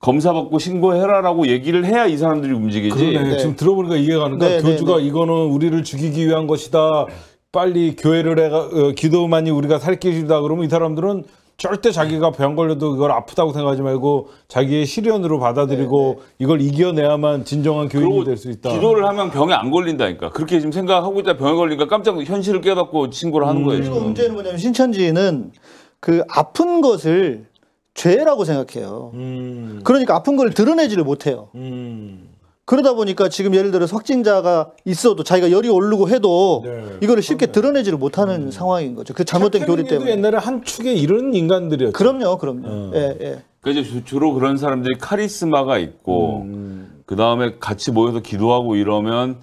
Speaker 3: 검사 받고 신고해라라고 얘기를 해야 이 사람들이 움직이지. 네. 지금
Speaker 1: 들어보니까 이해가 는는데 네, 네, 교주가 네. 이거는 우리를 죽이기 위한 것이다. 빨리 교회를 해가 어, 기도만이 우리가 살길이다 그러면 이 사람들은 절대 자기가 병 걸려도 이걸 아프다고 생각하지 말고 자기의 시련으로 받아들이고 네네. 네. 이걸 이겨내야만 진정한 교육이 될 수 있다. 기도를
Speaker 3: 하면 병에 안 걸린다니까. 그렇게 지금 생각하고 있다 병에 걸리니까 깜짝 현실을 깨닫고 신고를 하는 음. 거예요. 그리 문제는
Speaker 2: 뭐냐면 신천지는 그 아픈 것을 죄라고 생각해요. 음. 그러니까 아픈 걸 드러내지를 못해요. 음. 그러다 보니까 지금 예를 들어서 확진자가 있어도 자기가 열이 오르고 해도 네, 이거를 쉽게 드러내지를 못하는 음. 상황인 거죠. 그 잘못된 교리 때문에. 옛날에 한 축에 이런
Speaker 1: 인간들이었죠. 그럼요, 그럼요. 음. 예,
Speaker 3: 예. 그래서 주로 그런 사람들이 카리스마가 있고 음. 그 다음에 같이 모여서 기도하고 이러면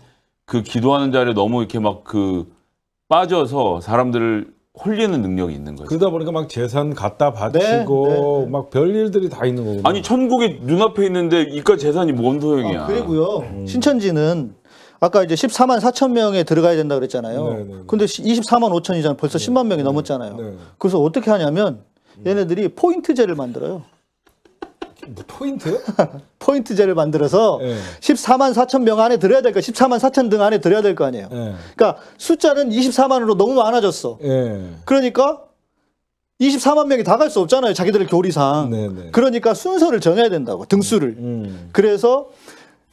Speaker 3: 그 기도하는 자리에 너무 이렇게 막 그 빠져서 사람들을 홀리는 능력이
Speaker 1: 있는 거죠. 그러다 보니까 막 재산 갖다 바치고 네, 네, 네. 막별 일들이 다 있는 거고. 아니 천국이 눈앞에 있는데 이깟 재산이 뭔 소용이야. 아,
Speaker 2: 그리고요. 음. 신천지는 아까 이제 14만 4천 명에 들어가야 된다 그랬잖아요. 네네 네, 네. 근데 24만 5천이잖아요. 벌써 네. 10만 명이 네. 넘었잖아요. 그래서 어떻게 하냐면 음. 얘네들이 포인트제를 만들어요. 뭐 포인트? 포인트제를 만들어서 네. 14만 4천 명 안에 들어야 될 거, 14만 4천 등 안에 들어야 될 거 아니에요. 네. 그러니까 숫자는 24만으로 너무 많아졌어. 예. 그러니까 네. 그러니까 24만 명이 다 갈 수 없잖아요. 자기들 교리상. 그러니까 순서를 정해야 된다고 등수를. 음, 음, 그래서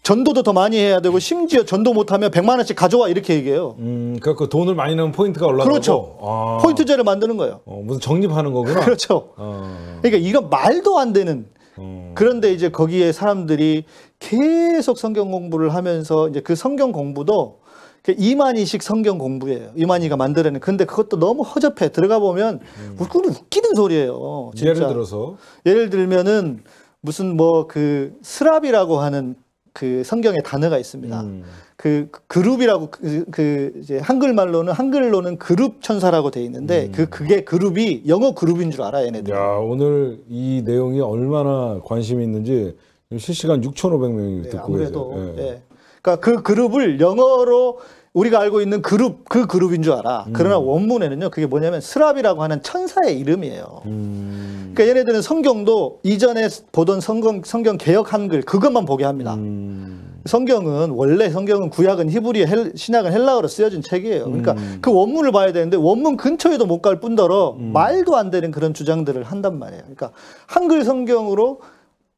Speaker 2: 전도도 더 많이 해야 되고 심지어 전도 못하면 100만 원씩 가져와 이렇게 얘기해요. 음, 그러니까 그 돈을 많이 넣으면 포인트가 올라가고. 그렇죠. 아. 포인트제를 만드는 거예요. 어, 무슨 적립하는 거구나. 그렇죠. 어. 그러니까 이건 말도 안 되는 음. 그런데 이제 거기에 사람들이 계속 성경 공부를 하면서 이제 그 성경 공부도 그 이만희식 성경 공부예요. 이만희가 만들어낸. 근데 그것도 너무 허접해. 들어가 보면 음. 웃기는 웃기는 소리예요. 진짜. 예를 들어서 예를 들면은 무슨 뭐 그 스랍이라고 하는 그 성경의 단어가 있습니다. 음. 그 그룹이라고 그, 그 이제 한글말로는 한글로는 그룹 천사라고 돼 있는데 음. 그 그게 그룹이 영어 그룹인 줄 알아 얘네들.
Speaker 1: 야 오늘 이 내용이 얼마나 관심이 있는지
Speaker 2: 실시간 6,500명이 네, 듣고 계세요. 예. 네. 그러니까 그 그룹을 영어로 우리가 알고 있는 그룹 그 그룹인 줄 알아. 음. 그러나 원문에는요 그게 뭐냐면 스랍이라고 하는 천사의 이름이에요. 음. 그러니까 예를 들면 성경도 이전에 보던 성경, 성경 개혁 한글 그것만 보게 합니다. 음. 성경은 원래 성경은 구약은 히브리 헬, 신약은 헬라어로 쓰여진 책이에요. 그러니까 음. 그 원문을 봐야 되는데 원문 근처에도 못 갈 뿐더러 음. 말도 안 되는 그런 주장들을 한단 말이에요. 그러니까 한글 성경으로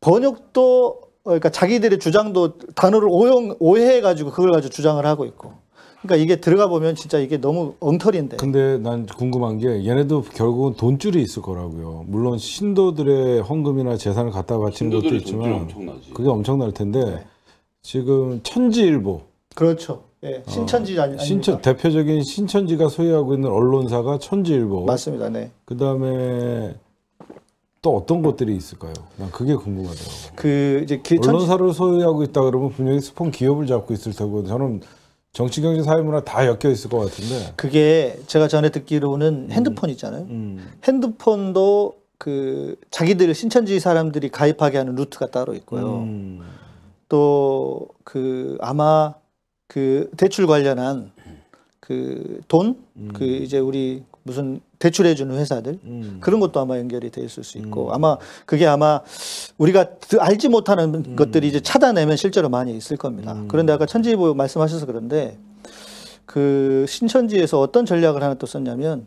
Speaker 2: 번역도 그러니까 자기들의 주장도 단어를 오용, 오해해가지고 그걸 가지고 주장을 하고 있고. 그러니까 이게 들어가 보면 진짜 이게 너무 엉터리인데.
Speaker 1: 근데 난 궁금한 게 얘네도 결국은 돈줄이 있을 거라고요. 물론 신도들의 헌금이나 재산을 갖다 바치는 것도 있지만 엄청나지. 그게 엄청날 텐데 네. 지금 천지일보. 그렇죠.
Speaker 2: 예, 어, 신천지 아니 어, 신천
Speaker 1: 대표적인 신천지가 소유하고 있는 언론사가 천지일보. 맞습니다. 네. 그다음에 또 어떤 것들이 있을까요? 난 그게 궁금하더라고요. 그 이제 기 그 언론사를 소유하고 있다 그러면 분명히 스폰 기업을 잡고 있을 테고 저는
Speaker 2: 정치, 경제, 사회문화 다 엮여 있을 것 같은데. 그게 제가 전에 듣기로는 음. 핸드폰 있잖아요. 음. 핸드폰도 그 자기들 신천지 사람들이 가입하게 하는 루트가 따로 있고요. 음. 또그 아마 그 대출 관련한 그 돈그 음. 그 이제 우리 무슨 대출해주는 회사들 음. 그런 것도 아마 연결이 돼 있을 수 있고 음. 아마 그게 아마 우리가 알지 못하는 음. 것들이 이제 찾아내면 실제로 많이 있을 겁니다. 음. 그런데 아까 천지보 말씀하셔서 그런데 그 신천지에서 어떤 전략을 하나 또 썼냐면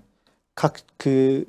Speaker 2: 각 그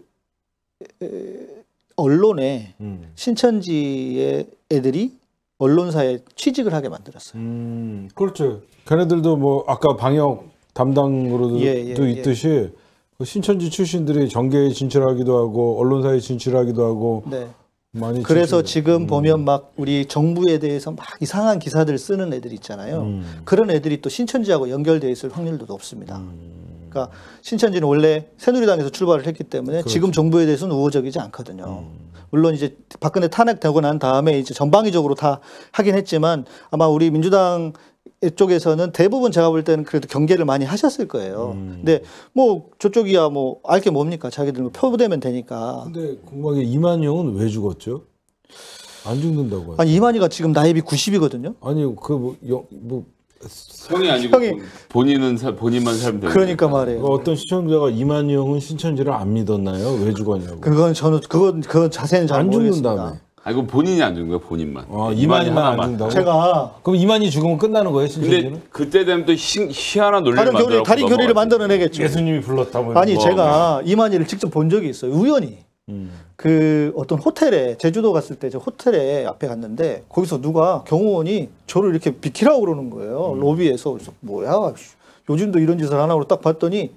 Speaker 2: 언론에 음. 신천지의 애들이 언론사에 취직을 하게 만들었어요. 음. 그렇죠. 걔네들도 뭐
Speaker 1: 아까 방역 담당으로도 예, 예, 있듯이. 예. 그 신천지 출신들이 정계에 진출하기도 하고 언론사에 진출하기도 하고 네. 많이 그래서 진출 지금
Speaker 2: 음. 보면 막 우리 정부에 대해서 막 이상한 기사들 쓰는 애들 있잖아요. 음. 그런 애들이 또 신천지하고 연결돼 있을 확률도 높습니다. 음. 그러니까 신천지는 원래 새누리당에서 출발을 했기 때문에 그렇죠. 지금 정부에 대해서는 우호적이지 않거든요. 음. 물론 이제 박근혜 탄핵되고 난 다음에 이제 전방위적으로 다 하긴 했지만 아마 우리 민주당 이 쪽에서는 대부분 제가 볼 때는 그래도 경계를 많이 하셨을 거예요. 음. 근데 뭐 저쪽이야 뭐알게 뭡니까? 자기들 뭐 표대면 부 되니까. 근데 궁금하게 이만용은왜 죽었죠? 안 죽는다고. 아니 이만희가 지금 나이비 90이거든요. 아니 그뭐 뭐, 성이 아니고 형이...
Speaker 3: 본인은 사, 본인만 살면 되는 그러니까
Speaker 1: 말이에요. 그러니까 어떤 시청자가 이만희 형은 신천지를 안 믿었나요?
Speaker 2: 왜 죽었냐고. 그건 저는 그건 그건 자세히는 잘안 모르겠습니다. 죽는다며.
Speaker 3: 아 이거 본인이 안준 거야 본인만. 어 아, 이만희만 안 준다고?
Speaker 2: 제가 그럼 이만희 죽으면 끝나는 거예요 신세계는? 근데
Speaker 3: 그때 되면 또 희, 희한한 논리를 다른 만들어. 다른 교리를 만들어내겠죠. 예수님이 불렀다고. 아니 뭐, 제가
Speaker 2: 이만희를 직접 본 적이 있어요. 우연히. 음. 그 어떤 호텔에 제주도 갔을 때 저 호텔에 앞에 갔는데 거기서 누가 경호원이 저를 이렇게 비키라고 그러는 거예요 음. 로비에서 그래서 뭐야 요즘도 이런 짓을 하나 그고딱 봤더니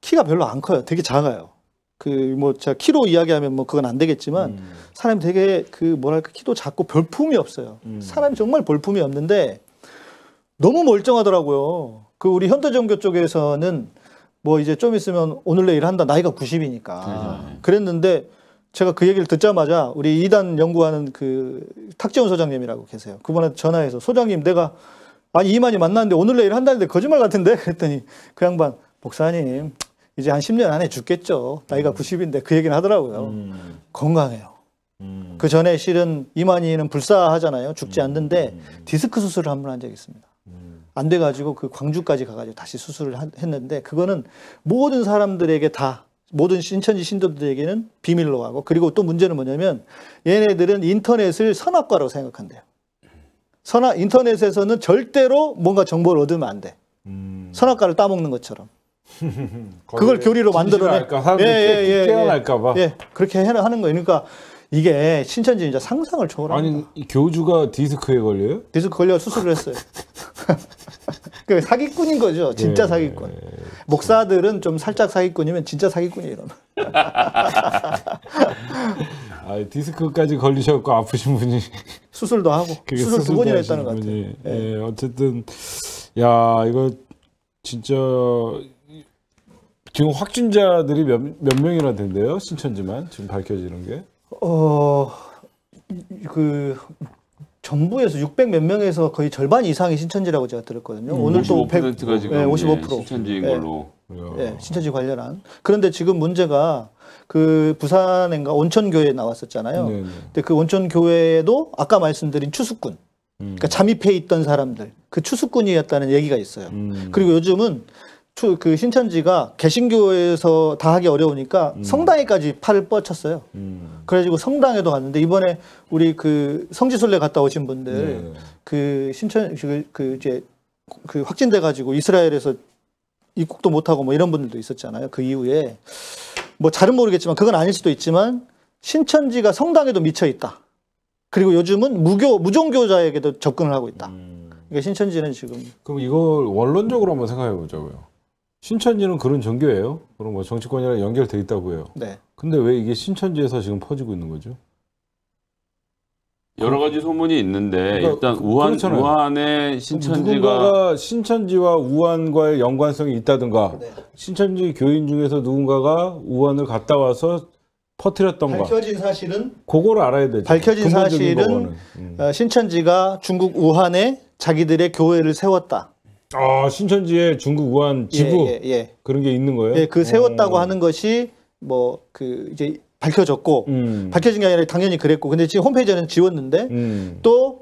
Speaker 2: 키가 별로 안 커요 되게 작아요 그뭐 제가 키로 이야기하면 뭐 그건 안 되겠지만 음. 사람이 되게 그 뭐랄까 키도 작고 별품이 없어요. 음. 사람이 정말 볼품이 없는데 너무 멀쩡하더라고요. 그 우리 현대전교 쪽에서는 뭐 이제 좀 있으면 오늘 내일 한다 나이가 90이니까 아. 그렇죠. 그랬는데 제가 그 얘기를 듣자마자 우리 이단 연구하는 그 탁재훈 소장님이라고 계세요. 그분한테 전화해서 소장님 내가 아니 이만이 만났는데 오늘 내일 한다는데 거짓말 같은데 그랬더니 그 양반 목사님 이제 한 10년 안에 죽겠죠. 나이가 음. 90인데 그 얘기는 하더라고요. 음. 건강해요. 음. 그 전에 실은 이만희는 불사하잖아요. 죽지 음. 않는데 음. 디스크 수술을 한 번 한 적이 있습니다. 음. 안 돼가지고 그 광주까지 가가지고 다시 수술을 했는데 그거는 모든 사람들에게 다 모든 신천지 신도들에게는 비밀로 하고 그리고 또 문제는 뭐냐면 얘네들은 인터넷을 선악과로 생각한대요. 선악 인터넷에서는 절대로 뭔가 정보를 얻으면 안 돼. 선악과를 따먹는 것처럼.
Speaker 3: 그걸 교리로 만들어내. 예, 예, 예, 예, 깨어날까봐. 예,
Speaker 2: 그렇게 하는 거니까 그러니까 이게 신천지인자 상상을 초월합니다. 아니 교주가 디스크에 걸려요? 디스크 걸려 수술을 했어요. 그 사기꾼인 거죠. 진짜 예. 사기꾼. 목사들은 좀 살짝 사기꾼이면 진짜 사기꾼이에요.
Speaker 1: 아, 디스크까지 걸리셨고 아프신 분이
Speaker 2: 수술도 하고 수술 두 번이나 했다는 것
Speaker 1: 같아요. 예. 예, 어쨌든 야 이거 진짜 지금 확진자들이 몇, 몇 명이나 된대요? 신천지만 지금 밝혀지는 게?
Speaker 2: 어, 그 정부에서 600 몇 명에서 거의 절반 이상이 신천지라고 제가 들었거든요. 음, 오늘 또 100%가 지금 네, 55% 예, 신천지인 걸로. 예, 신천지 관련한. 그런데 지금 문제가 그 부산인가 온천교회 나왔었잖아요. 네네. 네. 근데 그 온천교회에도 아까 말씀드린 추수꾼, 음. 그러니까 잠입해 있던 사람들, 그 추수꾼이었다는 얘기가 있어요. 음. 그리고 요즘은 그 신천지가 개신교에서 다 하기 어려우니까 음. 성당에까지 팔을 뻗쳤어요. 음. 그래가지고 성당에도 갔는데 이번에 우리 그 성지순례 갔다 오신 분들 네. 그 신천 그, 그, 그 이제 그 확진돼가지고 이스라엘에서 입국도 못하고 뭐 이런 분들도 있었잖아요. 그 이후에 뭐 잘은 모르겠지만 그건 아닐 수도 있지만 신천지가 성당에도 미쳐 있다. 그리고 요즘은 무교 무종교자에게도 접근을 하고 있다. 음. 그러니까 신천지는 지금 그럼 이걸 원론적으로
Speaker 1: 한번 생각해 보자고요. 신천지는 그런 종교예요. 그럼 뭐 정치권이랑 연결돼 있다고 해요. 네. 근데 왜 이게 신천지에서 지금 퍼지고 있는 거죠?
Speaker 3: 여러 가지 소문이 있는데 그러니까 일단 우한 그렇잖아요. 우한의 신천지가 누군가가
Speaker 1: 신천지와 우한과의 연관성이 있다든가 네. 신천지 교인 중에서 누군가가 우한을 갔다
Speaker 2: 와서 퍼뜨렸던가 밝혀진 사실은 그걸 알아야 되죠. 밝혀진 사실은 음. 어, 신천지가 중국 우한에 자기들의 교회를 세웠다. 아 신천지에 중국 우한 예, 지부 예, 예, 예. 그런 게 있는 거예요? 예, 그 세웠다고 오. 어. 하는 것이 뭐 그 이제 밝혀졌고 음. 밝혀진 게 아니라 당연히 그랬고 근데 지금 홈페이지는 에 지웠는데 음. 또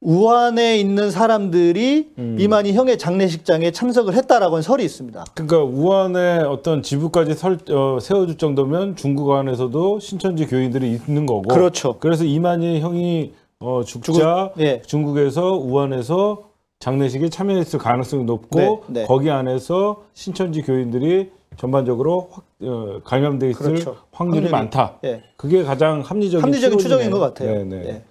Speaker 2: 우한에 있는 사람들이 음. 이만희 형의 장례식장에 참석을 했다라고는 하 설이 있습니다.
Speaker 1: 그러니까 우한에 어떤 지부까지 설, 어, 세워줄 정도면 중국 안에서도 신천지 교인들이 있는 거고. 그렇죠. 그래서 이만희 형이 어, 죽자 예. 중국에서 우한에서 장례식에 참여했을 가능성이 높고 네, 네. 거기 안에서 신천지 교인들이 전반적으로 확, 어, 감염돼 있을 그렇죠. 확률이, 확률이, 많다. 예. 그게 가장 합리적인, 합리적인 추정인 것 같아요. 네,
Speaker 2: 네. 예.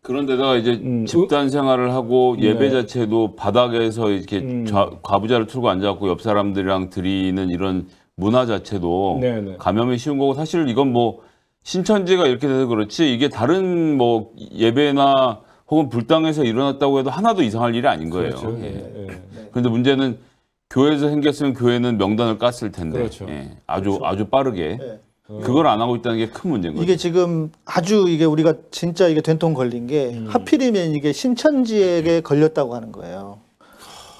Speaker 3: 그런데다가 이제 음, 그 집단 생활을 하고 예배 네. 자체도 바닥에서 이렇게 음. 좌, 과부자를 틀고 앉아갖고 옆 사람들이랑 드리는 이런 문화 자체도 네네. 네. 감염이 쉬운 거고 사실 이건 뭐 신천지가 이렇게 돼서 그렇지 이게 다른 뭐 예배나 혹은 불당에서 일어났다고 해도 하나도 이상할 일이 아닌 거예요. 그렇죠. 예. 예,
Speaker 1: 예. 네.
Speaker 3: 그런데 문제는 교회에서 생겼으면 교회는 명단을 깠을 텐데 그렇죠. 예. 아주 그렇죠. 아주 빠르게 네. 그걸 안 하고 있다는 게 큰 문제인 거죠. 이게
Speaker 2: 지금 아주 이게 우리가 진짜 이게 된통 걸린 게 음. 하필이면 이게 신천지에게 걸렸다고 하는 거예요.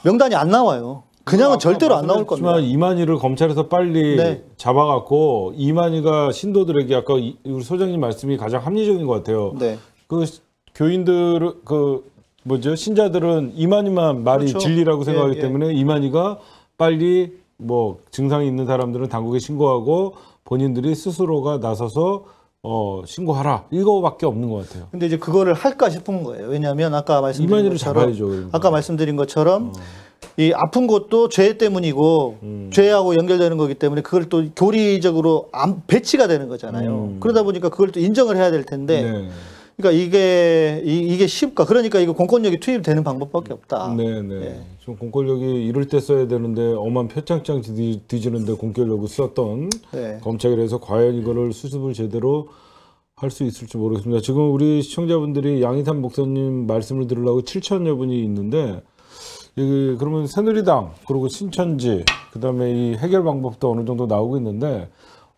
Speaker 2: 명단이 안 나와요. 그냥은 절대로 안 나올 겁니다.
Speaker 1: 이만희를 검찰에서 빨리 네. 잡아갖고 이만희가 신도들에게 아까 우리 소장님 말씀이 가장 합리적인 것 같아요. 네. 그 교인들 그 뭐죠 신자들은 이만희만 말이 그렇죠. 진리라고 생각하기 예, 예. 때문에 이만희가 빨리 뭐 증상이 있는 사람들은 당국에 신고하고 본인들이 스스로가 나서서 어 신고하라 이거밖에 없는 것 같아요.
Speaker 2: 근데 이제 그거를 할까 싶은 거예요. 왜냐하면 아까 말씀드린 것처럼 잡아야죠, 그러니까. 아까 말씀드린 것처럼 어. 이 아픈 것도 죄 때문이고 음. 죄하고 연결되는 거기 때문에 그걸 또 교리적으로 배치가 되는 거잖아요. 음. 그러다 보니까 그걸 또 인정을 해야 될 텐데. 네. 그러니까 이게 이, 게 쉽까? 그러니까 이거 공권력이 투입되는 방법밖에 없다. 네네. 네. 예. 좀 공권력이
Speaker 1: 이럴 때 써야 되는데 엄한 표창장 뒤지는데 공권력을 썼던 네. 검찰에서 과연 이거를 수습을 제대로 할 수 있을지 모르겠습니다. 지금 우리 시청자분들이 양희삼 목사님 말씀을 들으려고 7천여 분이 있는데 이 그러면 새누리당 그리고 신천지 그다음에 이 해결 방법도 어느 정도 나오고 있는데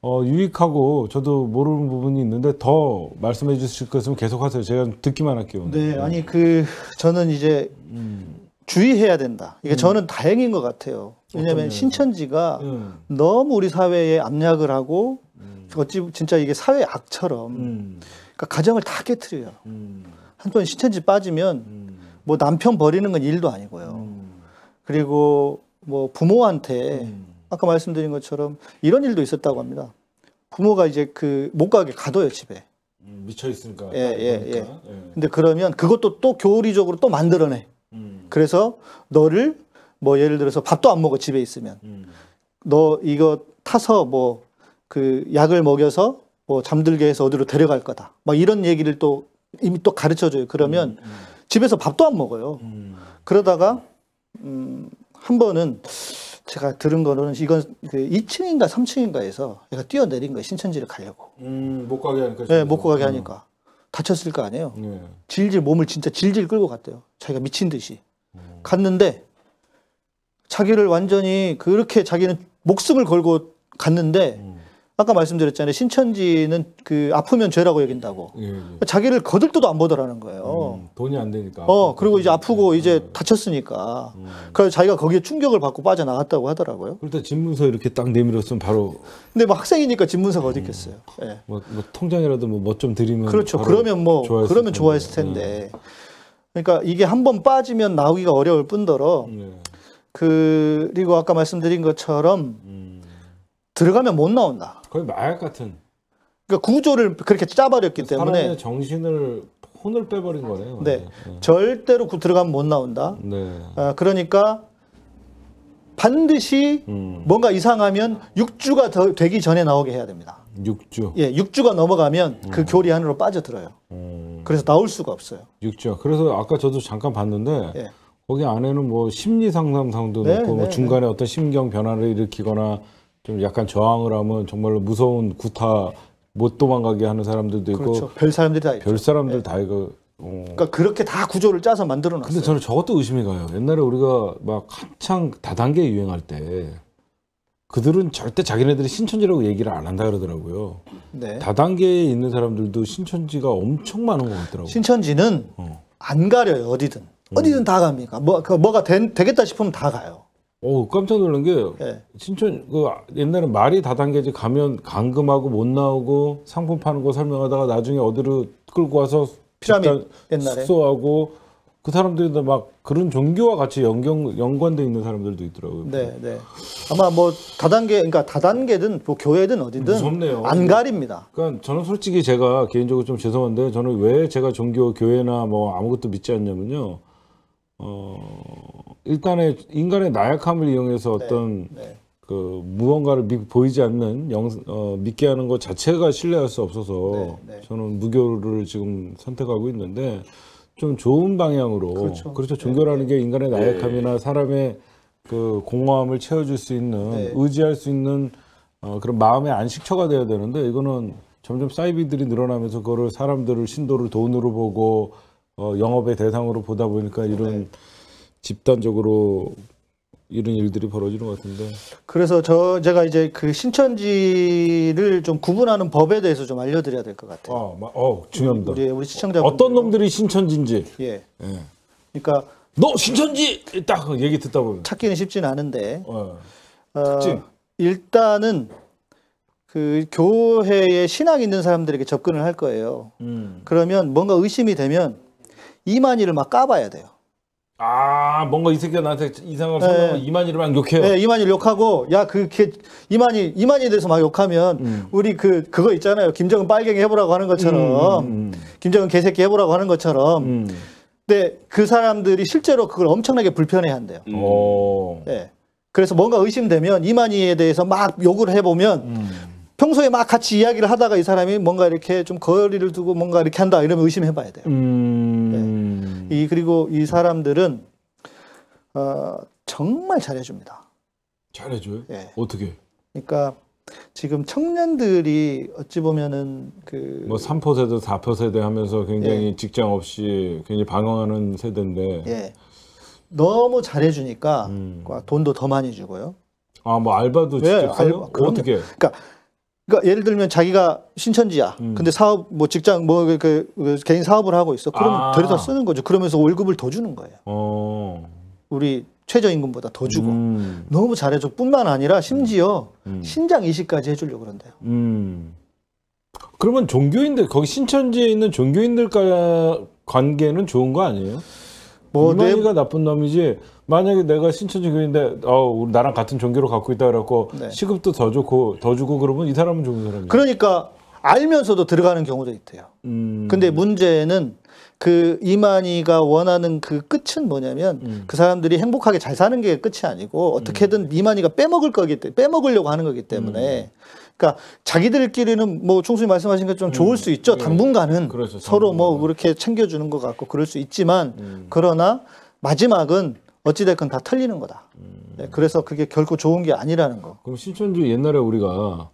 Speaker 1: 어, 유익하고 저도 모르는 부분이 있는데 더 말씀해 주실 것으면 계속하세요. 제가 듣기만
Speaker 2: 할게요. 네, 네, 아니 그 저는 이제 음. 주의해야 된다. 이게 음. 저는 다행인 것 같아요. 왜냐하면 신천지가 음. 너무 우리 사회에 압력을 하고 음. 어찌 진짜 이게 사회 악처럼 음. 그러니까 가정을 다 깨트려요. 음. 한번 신천지 빠지면 뭐 남편 버리는 건 일도 아니고요. 그리고 뭐 부모한테 아까 말씀드린 것처럼 이런 일도 있었다고 합니다. 부모가 이제 그 못 가게 가둬요 집에. 음, 미쳐 있으니까. 예예 예. 예, 근데 그러면 그것도 또 교리적으로 또 만들어내. 음. 그래서 너를 뭐 예를 들어서 밥도 안 먹어 집에 있으면 음. 너 이거 타서 뭐 그 약을 먹여서 뭐 잠들게 해서 어디로 데려갈 거다. 막 이런 얘기를 또 이미 또 가르쳐줘요. 그러면 음, 음. 집에서 밥도 안 먹어요. 그러다가 음, 한 번은 제가 들은 거는 이건 그 2층인가 3층인가에서 얘가 뛰어내린 거예요. 신천지를 가려고.
Speaker 1: 음, 못 가게 하니까. 네, 못 가게 음. 하니까.
Speaker 2: 음. 다쳤을 거 아니에요. 네. 질질 몸을 진짜 질질 끌고 갔대요. 자기가 미친 듯이. 음. 갔는데 자기를 완전히 그렇게 자기는 목숨을 걸고 갔는데 음. 아까 말씀드렸잖아요. 신천지는 그 아프면 죄라고 여긴다고. 예, 예. 그러니까 자기를 거들떠도 안 보더라는 거예요. 음, 돈이 안 되니까. 어, 그리고 이제 아프고 예, 이제 예. 다쳤으니까. 음. 그래서 자기가 거기에 충격을 받고 빠져나갔다고 하더라고요. 그런데 집문서 이렇게 딱 내밀었으면 바로. 근데 뭐 학생이니까 집문서가 어디 있겠어요. 음. 예. 뭐, 뭐, 통장이라도 뭐 뭐 좀 드리면. 그렇죠. 그러면 뭐 좋아했을 그러면 텐데. 좋아했을 예. 텐데. 네. 그러니까 이게 한번 빠지면 나오기가 어려울 뿐더러. 네. 그리고 아까 말씀드린 것처럼. 음. 들어가면 못 나온다. 거의 마약 같은. 그러니까 구조를 그렇게 짜버렸기 때문에 정신을 혼을 빼버린 거네요. 네, 네. 절대로 그 들어가면 못 나온다. 네. 아, 그러니까 반드시 음. 뭔가 이상하면 6주가 더 되기 전에 나오게 해야 됩니다. 6주. 예, 6주가 넘어가면 그 음. 그 교리 안으로 빠져들어요. 음. 그래서 나올 수가
Speaker 1: 없어요. 6주. 그래서 아까 저도 잠깐 봤는데 예. 거기 안에는 뭐 심리 상담상도 네, 넣고 뭐 네, 뭐 중간에 네. 어떤 심경 변화를 일으키거나 좀 약간 저항을 하면 정말로 무서운 구타 못 도망가게 하는 사람들도 있고 그렇죠. 별 사람들이 다 있죠. 별 사람들 네. 다 이거 어. 그러니까 그렇게 다 구조를 짜서 만들어 놨어요. 근데 저는 저것도 의심이 가요. 옛날에 우리가 막 한창 다단계 유행할 때 그들은 절대 자기네들이 신천지라고 얘기를 안 한다
Speaker 2: 그러더라고요. 네. 다단계에 있는 사람들도 신천지가 엄청 많은 것 같더라고요. 신천지는 어. 안 가려요 어디든 어디든 음. 다 갑니까? 뭐 그 뭐가 된, 되겠다 싶으면 다 가요.
Speaker 1: 오 깜짝 놀란 게 네. 신촌 그 옛날에 말이 다단계지 가면 감금하고 못 나오고 상품 파는 거 설명하다가 나중에 어디로 끌고 와서 피라미 옛날에 숙소하고 그 사람들도 막 그런 종교와 같이 연경 연관돼 있는 사람들도 있더라고요.
Speaker 2: 네, 네. 아마 뭐 다단계 그러니까 다단계든 뭐 교회든 어디든 무섭네요. 안 가립니다.
Speaker 1: 그러니까 저는 솔직히 제가 개인적으로 좀 죄송한데 저는 왜 제가 종교 교회나 뭐 아무것도 믿지 않냐면요. 어 일단의 인간의 나약함을 이용해서 네, 어떤 네. 그 무언가를 미, 보이지 않는 영, 어, 믿게 하는 것 자체가 신뢰할 수 없어서 네, 네. 저는 무교를 지금 선택하고 있는데 좀 좋은 방향으로 그렇죠, 그렇죠. 네, 종교라는 게 인간의 나약함이나 사람의 그 공허함을 채워줄 수 있는 의지할 수 있는 어, 그런 마음의 안식처가 돼야 되는데 이거는 점점 사이비들이 늘어나면서 그거를 사람들을 신도를 돈으로 보고 어, 영업의 대상으로 보다 보니까 이런 집단적으로 이런 일들이 벌어지는 것 같은데.
Speaker 2: 그래서 저 제가 이제 그 신천지를 좀 구분하는 법에 대해서 좀 알려드려야 될 것 같아요. 어, 아, 어, 중요합니다. 우리 우리 시청자 어떤 놈들이 신천지인지. 예. 예. 그러니까 너 신천지 딱 얘기 듣다 보면 찾기는 쉽진 않은데. 어. 어, 일단은 그 교회에 신학 있는 사람들에게 접근을 할 거예요. 음. 그러면 뭔가 의심이 되면 이만희를 막 까봐야 돼요.
Speaker 1: 아 뭔가 이 새끼가 나한테 이상한 걸 네. 이만희를 막 욕해요. 네, 이만희
Speaker 2: 욕하고 야 그게 이만희 이만희에 대해서 막 욕하면 음. 우리 그 그거 있잖아요. 김정은 빨갱이 해보라고 하는 것처럼 음, 음, 음. 김정은 개새끼 해보라고 하는 것처럼. 음. 근데 그 사람들이 실제로 그걸 엄청나게 불편해한대요. 음. 네. 그래서 뭔가 의심되면 이만희에 대해서 막 욕을 해보면 평소에 막 같이 이야기를 하다가 이 사람이 뭔가 이렇게 좀 거리를 두고 뭔가 이렇게 한다 이러면 의심해봐야 돼요. 음. 이 그리고 이 사람들은 어, 정말 잘해줍니다. 잘해줘요? 예. 어떻게? 그러니까 지금 청년들이 어찌 보면은 그
Speaker 1: 뭐 3포 세대, 4포 세대 하면서 굉장히 예. 직장
Speaker 2: 없이 굉장히 방황하는 세대인데 예. 너무 잘해주니까 음. 돈도 더 많이 주고요. 아뭐 알바도 진짜 예, 알바, 어떻게? 그러니까 그러니까 예를 들면 자기가 신천지야. 음. 근데 사업 뭐 직장 뭐그 그, 그 개인 사업을 하고 있어. 그러면 아. 데려다 쓰는 거죠. 그러면서 월급을 더 주는 거예요. 어. 우리 최저임금보다 더 주고 음. 너무 잘해줘 뿐만 아니라 심지어 음. 음. 신장 이식까지 해주려고 그런대요.
Speaker 1: 음. 그러면 종교인들 거기 신천지에 있는 종교인들과 관계는 좋은 거 아니에요? 뭐 이만희가 나쁜 놈이지. 만약에 내가 신천지교인데 어, 나랑 같은 종교를 갖고 있다 그래갖고 네. 시급도 더 좋고 더 주고 그러면 이 사람은 좋은 사람이야.
Speaker 2: 그러니까 알면서도 들어가는 경우도 있대요. 음. 근데 문제는 그 이만희가 원하는 그 끝은 뭐냐면 음. 그 사람들이 행복하게 잘 사는 게 끝이 아니고 어떻게든 음. 이만희가 빼먹을 거기 때문에 빼먹으려고 하는 거기 때문에 음. 그러니까 자기들끼리는 뭐 총수님 말씀하신 것처럼 음. 좋을 수 있죠. 예. 당분간은 그렇죠. 서로 당분간. 뭐 그렇게 챙겨주는 것 같고 그럴 수 있지만 음. 그러나 마지막은 어찌됐건 다 털리는 거다. 음. 네, 그래서 그게 결코 좋은 게 아니라는 거. 그럼 신천지 옛날에 우리가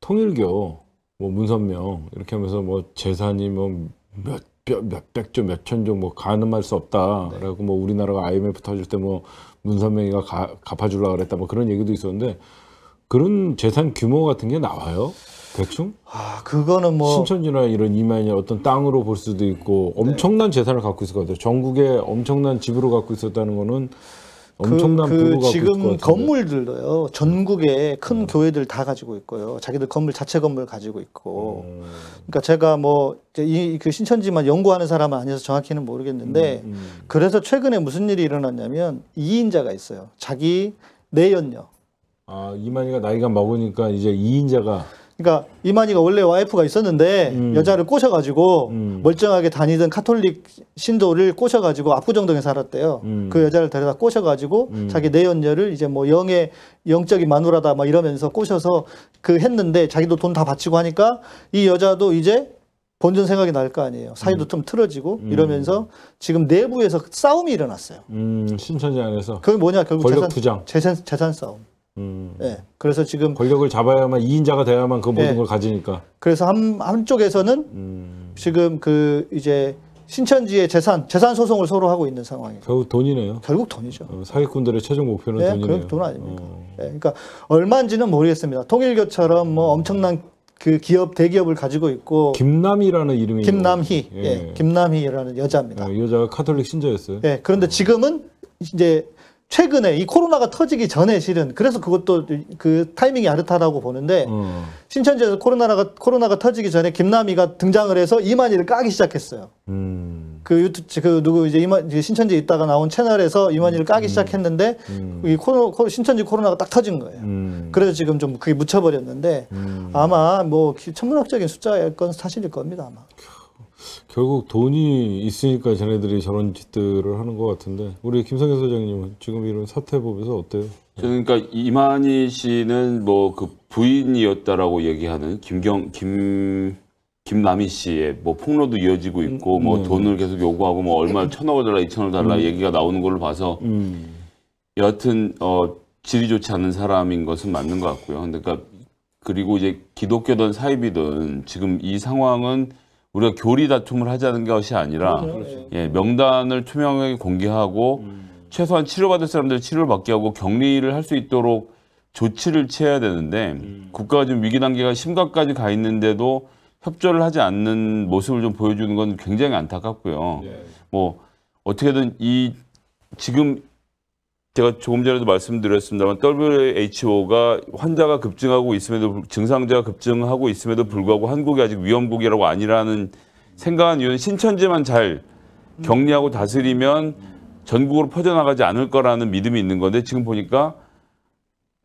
Speaker 2: 통일교,
Speaker 1: 뭐 문선명 이렇게 하면서 뭐 재산이 뭐몇 몇백조 몇천조 뭐 가늠할 수 없다라고 네. 뭐 우리나라가 IMF 터질 때 뭐 문선명이가 갚아주려고 그랬다 뭐 그런 얘기도 있었는데 그런 재산 규모 같은 게 나와요? 대충? 아, 그거는 뭐 신천지나 이런 이만희 어떤 땅으로 볼 수도 있고 네. 엄청난 네. 재산을 갖고 있을 것 같아요. 전국에 엄청난 집으로 갖고 있었다는 거는 그, 엄청난 그, 그 지금
Speaker 2: 건물들도요. 전국에 큰 음. 교회들 다 가지고 있고요. 자기들 건물 자체 건물 가지고 있고. 음. 그러니까 제가 뭐이그 신천지만 연구하는 사람은 아니어서 정확히는 모르겠는데 음, 음, 그래서 최근에 무슨 일이 일어났냐면 이인자가 있어요. 자기 내연녀 아 이만희가 나이가 먹으니까 이제 2인자가 그러니까 이만희가 원래 와이프가 있었는데 음. 여자를 꼬셔가지고 음. 멀쩡하게 다니던 카톨릭 신도를 꼬셔가지고 압구정동에 살았대요. 음. 그 여자를 데려다 꼬셔가지고 음. 자기 내연녀를 이제 뭐 영의 영적인 마누라다 막 이러면서 꼬셔서 그 했는데 자기도 돈 다 바치고 하니까 이 여자도 이제 본전 생각이 날 거 아니에요. 사이도 음. 좀 틀어지고 음. 이러면서 지금 내부에서 싸움이 일어났어요.
Speaker 1: 신천지 안에서
Speaker 2: 그게 뭐냐 결국 권력 재산, 투장, 재산, 재산 싸움.
Speaker 1: 음. 예. 그래서 지금 권력을 잡아야만 이인자가 돼야만 그 예. 모든 예. 걸 가지니까.
Speaker 2: 그래서 한 한쪽에서는 음. 지금 그 이제 신천지의 재산 재산 소송을 서로 하고 있는 상황이에요.
Speaker 1: 결국 돈이네요. 결국 돈이죠. 어, 사기꾼들의 최종 목표는 네, 돈이네요.
Speaker 2: 돈 아닙니까? 어. 네, 그러니까 얼마인지는 모르겠습니다. 통일교처럼 뭐 음. 엄청난 그 기업 대기업을 가지고 있고 김남희라는 이름이 김남희, 예. 예. 김남희라는 여자입니다. 예, 여자가 카톨릭 신자였어요. 예, 그런데 지금은 이제 최근에 이 코로나가 터지기 전에 실은 그래서 그것도 그 타이밍이 아르타라고 보는데 음. 신천지에서 코로나가 코로나가 터지기 전에 김남희가 등장을 해서 이만희를 까기 시작했어요. 음. 그 유튜브 그 누구 이제 이만 신천지 있다가 나온 채널에서 이만희를 까기 음. 시작했는데 음. 이 코로, 신천지 코로나가 딱 터진 거예요. 음. 그래서 지금 좀 그게 묻혀버렸는데 음. 아마 뭐 천문학적인 숫자일 건 사실일 겁니다 아마.
Speaker 1: 결국 돈이 있으니까 쟤네들이 저런 짓들을 하는 것 같은데 우리 김성현 소장님은 지금 이런 사태 보면서 어때요?
Speaker 3: 그러니까 이만희 씨는 뭐 그 부인이었다라고 얘기하는 김경 김 김남희 씨의 뭐 폭로도 이어지고 있고 뭐 네. 돈을 계속 요구하고 뭐 얼마 음. 천억을 달라 이천억 을 달라 음. 얘기가 나오는 걸 봐서 음. 여하튼 어 질이 좋지 않은 사람인 것은 맞는 것 같고요. 그러니까 그리고 이제 기독교든 사이비든 지금 이 상황은 우리가 교리 다툼을 하자는 것이 아니라 그렇죠. 그렇죠. 예, 명단을 투명하게 공개하고 음. 최소한 치료받을 사람들 치료를 받게 하고 격리를 할 수 있도록 조치를 취해야 되는데 음. 국가가 지금 위기 단계가 심각까지 가 있는데도 협조를 하지 않는 모습을 좀 보여주는 건 굉장히 안타깝고요. 네. 뭐 어떻게든 이 지금 제가 조금 전에도 말씀드렸습니다만 WHO가 환자가 급증하고 있음에도 증상자가 급증하고 있음에도 불구하고 한국이 아직 위험국이라고 아니라는 생각한 이유는 신천지만 잘 격리하고 다스리면 전국으로 퍼져나가지 않을 거라는 믿음이 있는 건데 지금 보니까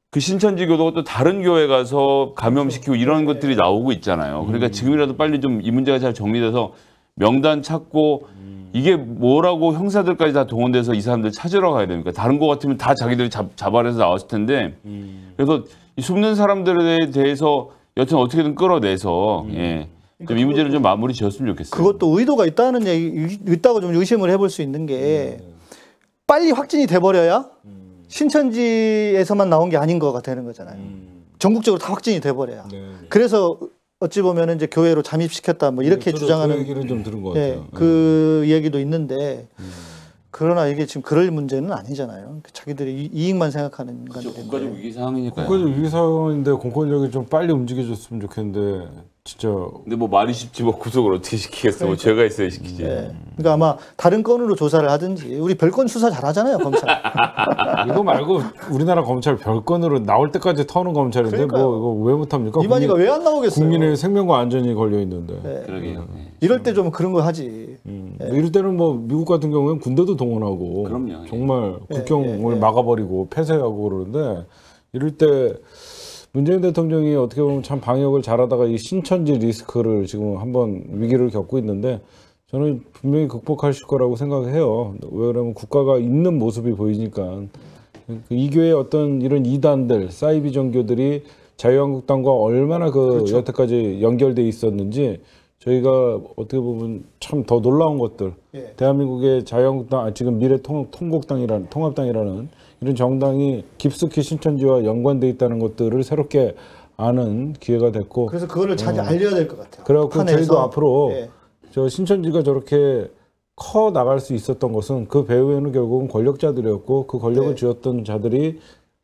Speaker 3: 그 신천지 교도가 또 다른 교회 가서 감염시키고 이런 것들이 나오고 있잖아요. 그러니까 음. 지금이라도 빨리 좀 이 문제가 잘 정리돼서 명단 찾고 음. 이게 뭐라고 형사들까지 다 동원돼서 이 사람들 찾으러 가야 됩니까? 다른 것 같으면 다 자기들이 잡, 자발해서 나왔을 텐데 음. 그래서 이 숨는 사람들에 대해서 여튼 어떻게든 끌어내서 음. 예. 그러니까 이 문제를 좀 마무리 지었으면 좋겠어요.
Speaker 2: 그것도 의도가 있다는 얘기, 있다고 좀 의심을 해볼 수 있는 게 빨리 확진이 돼버려야 신천지에서만 나온 게 아닌 거가 되는 거잖아요. 전국적으로 다 확진이 돼버려야. 네, 네. 그래서 어찌 보면 이제 교회로 잠입시켰다 뭐 이렇게 네, 주장하는 그 얘기를 좀 들은 것 네, 같아요. 예, 그 음. 얘기도 있는데 음. 그러나 이게 지금 그럴 문제는 아니잖아요. 그 자기들이 이익만 생각하는 건데. 들 국가적 위기 상황이니까
Speaker 1: 국가적 위기 상황인데 공권력이 좀 빨리 움직여줬으면 좋겠는데 진짜. 근데 뭐
Speaker 3: 말이 쉽지 뭐 구속을
Speaker 1: 어떻게 시키겠어?
Speaker 3: 뭐 그러니까. 뭐제가 있어야 시키지. 네.
Speaker 2: 그러니까 아마 다른 건으로 조사를 하든지 우리 별건 수사 잘하잖아요 검찰.
Speaker 1: 이거 말고 우리나라 검찰 별건으로 나올 때까지 터는 검찰인데 뭐 그러니까요. 뭐 이거 왜 못합니까? 이만희가 왜 안 나오겠어요? 국민의 생명과 안전이 걸려 있는데. 네. 그러게요. 음. 네. 이럴 때 좀 그런 거 하지. 음. 네. 뭐 이럴 때는 뭐 미국 같은 경우는 군대도 동원하고. 그럼요. 정말 네. 국경을 네. 막아버리고 폐쇄하고 그러는데 이럴 때. 문재인 대통령이 어떻게 보면 참 방역을 잘하다가 이 신천지 리스크를 지금 한번 위기를 겪고 있는데 저는 분명히 극복하실 거라고 생각해요. 왜 그러면 국가가 있는 모습이 보이니까 그 이교의 어떤 이런 이단들, 사이비 종교들이 자유한국당과 얼마나 그 그렇죠. 여태까지 연결돼 있었는지 저희가 어떻게 보면 참 더 놀라운 것들 예. 대한민국의 자유한국당 아, 지금 미래 통, 통곡당이라는 통합당이라는 이런 정당이 깊숙이 신천지와 연관돼 있다는 것들을 새롭게 아는 기회가 됐고 그래서 그거를 자주 어. 알려야 될 것 같아요. 그래갖고 판에서. 저희도 앞으로 예. 저 신천지가 저렇게 커 나갈 수 있었던 것은 그 배후에는 결국은 권력자들이었고 그 권력을 네. 쥐었던 자들이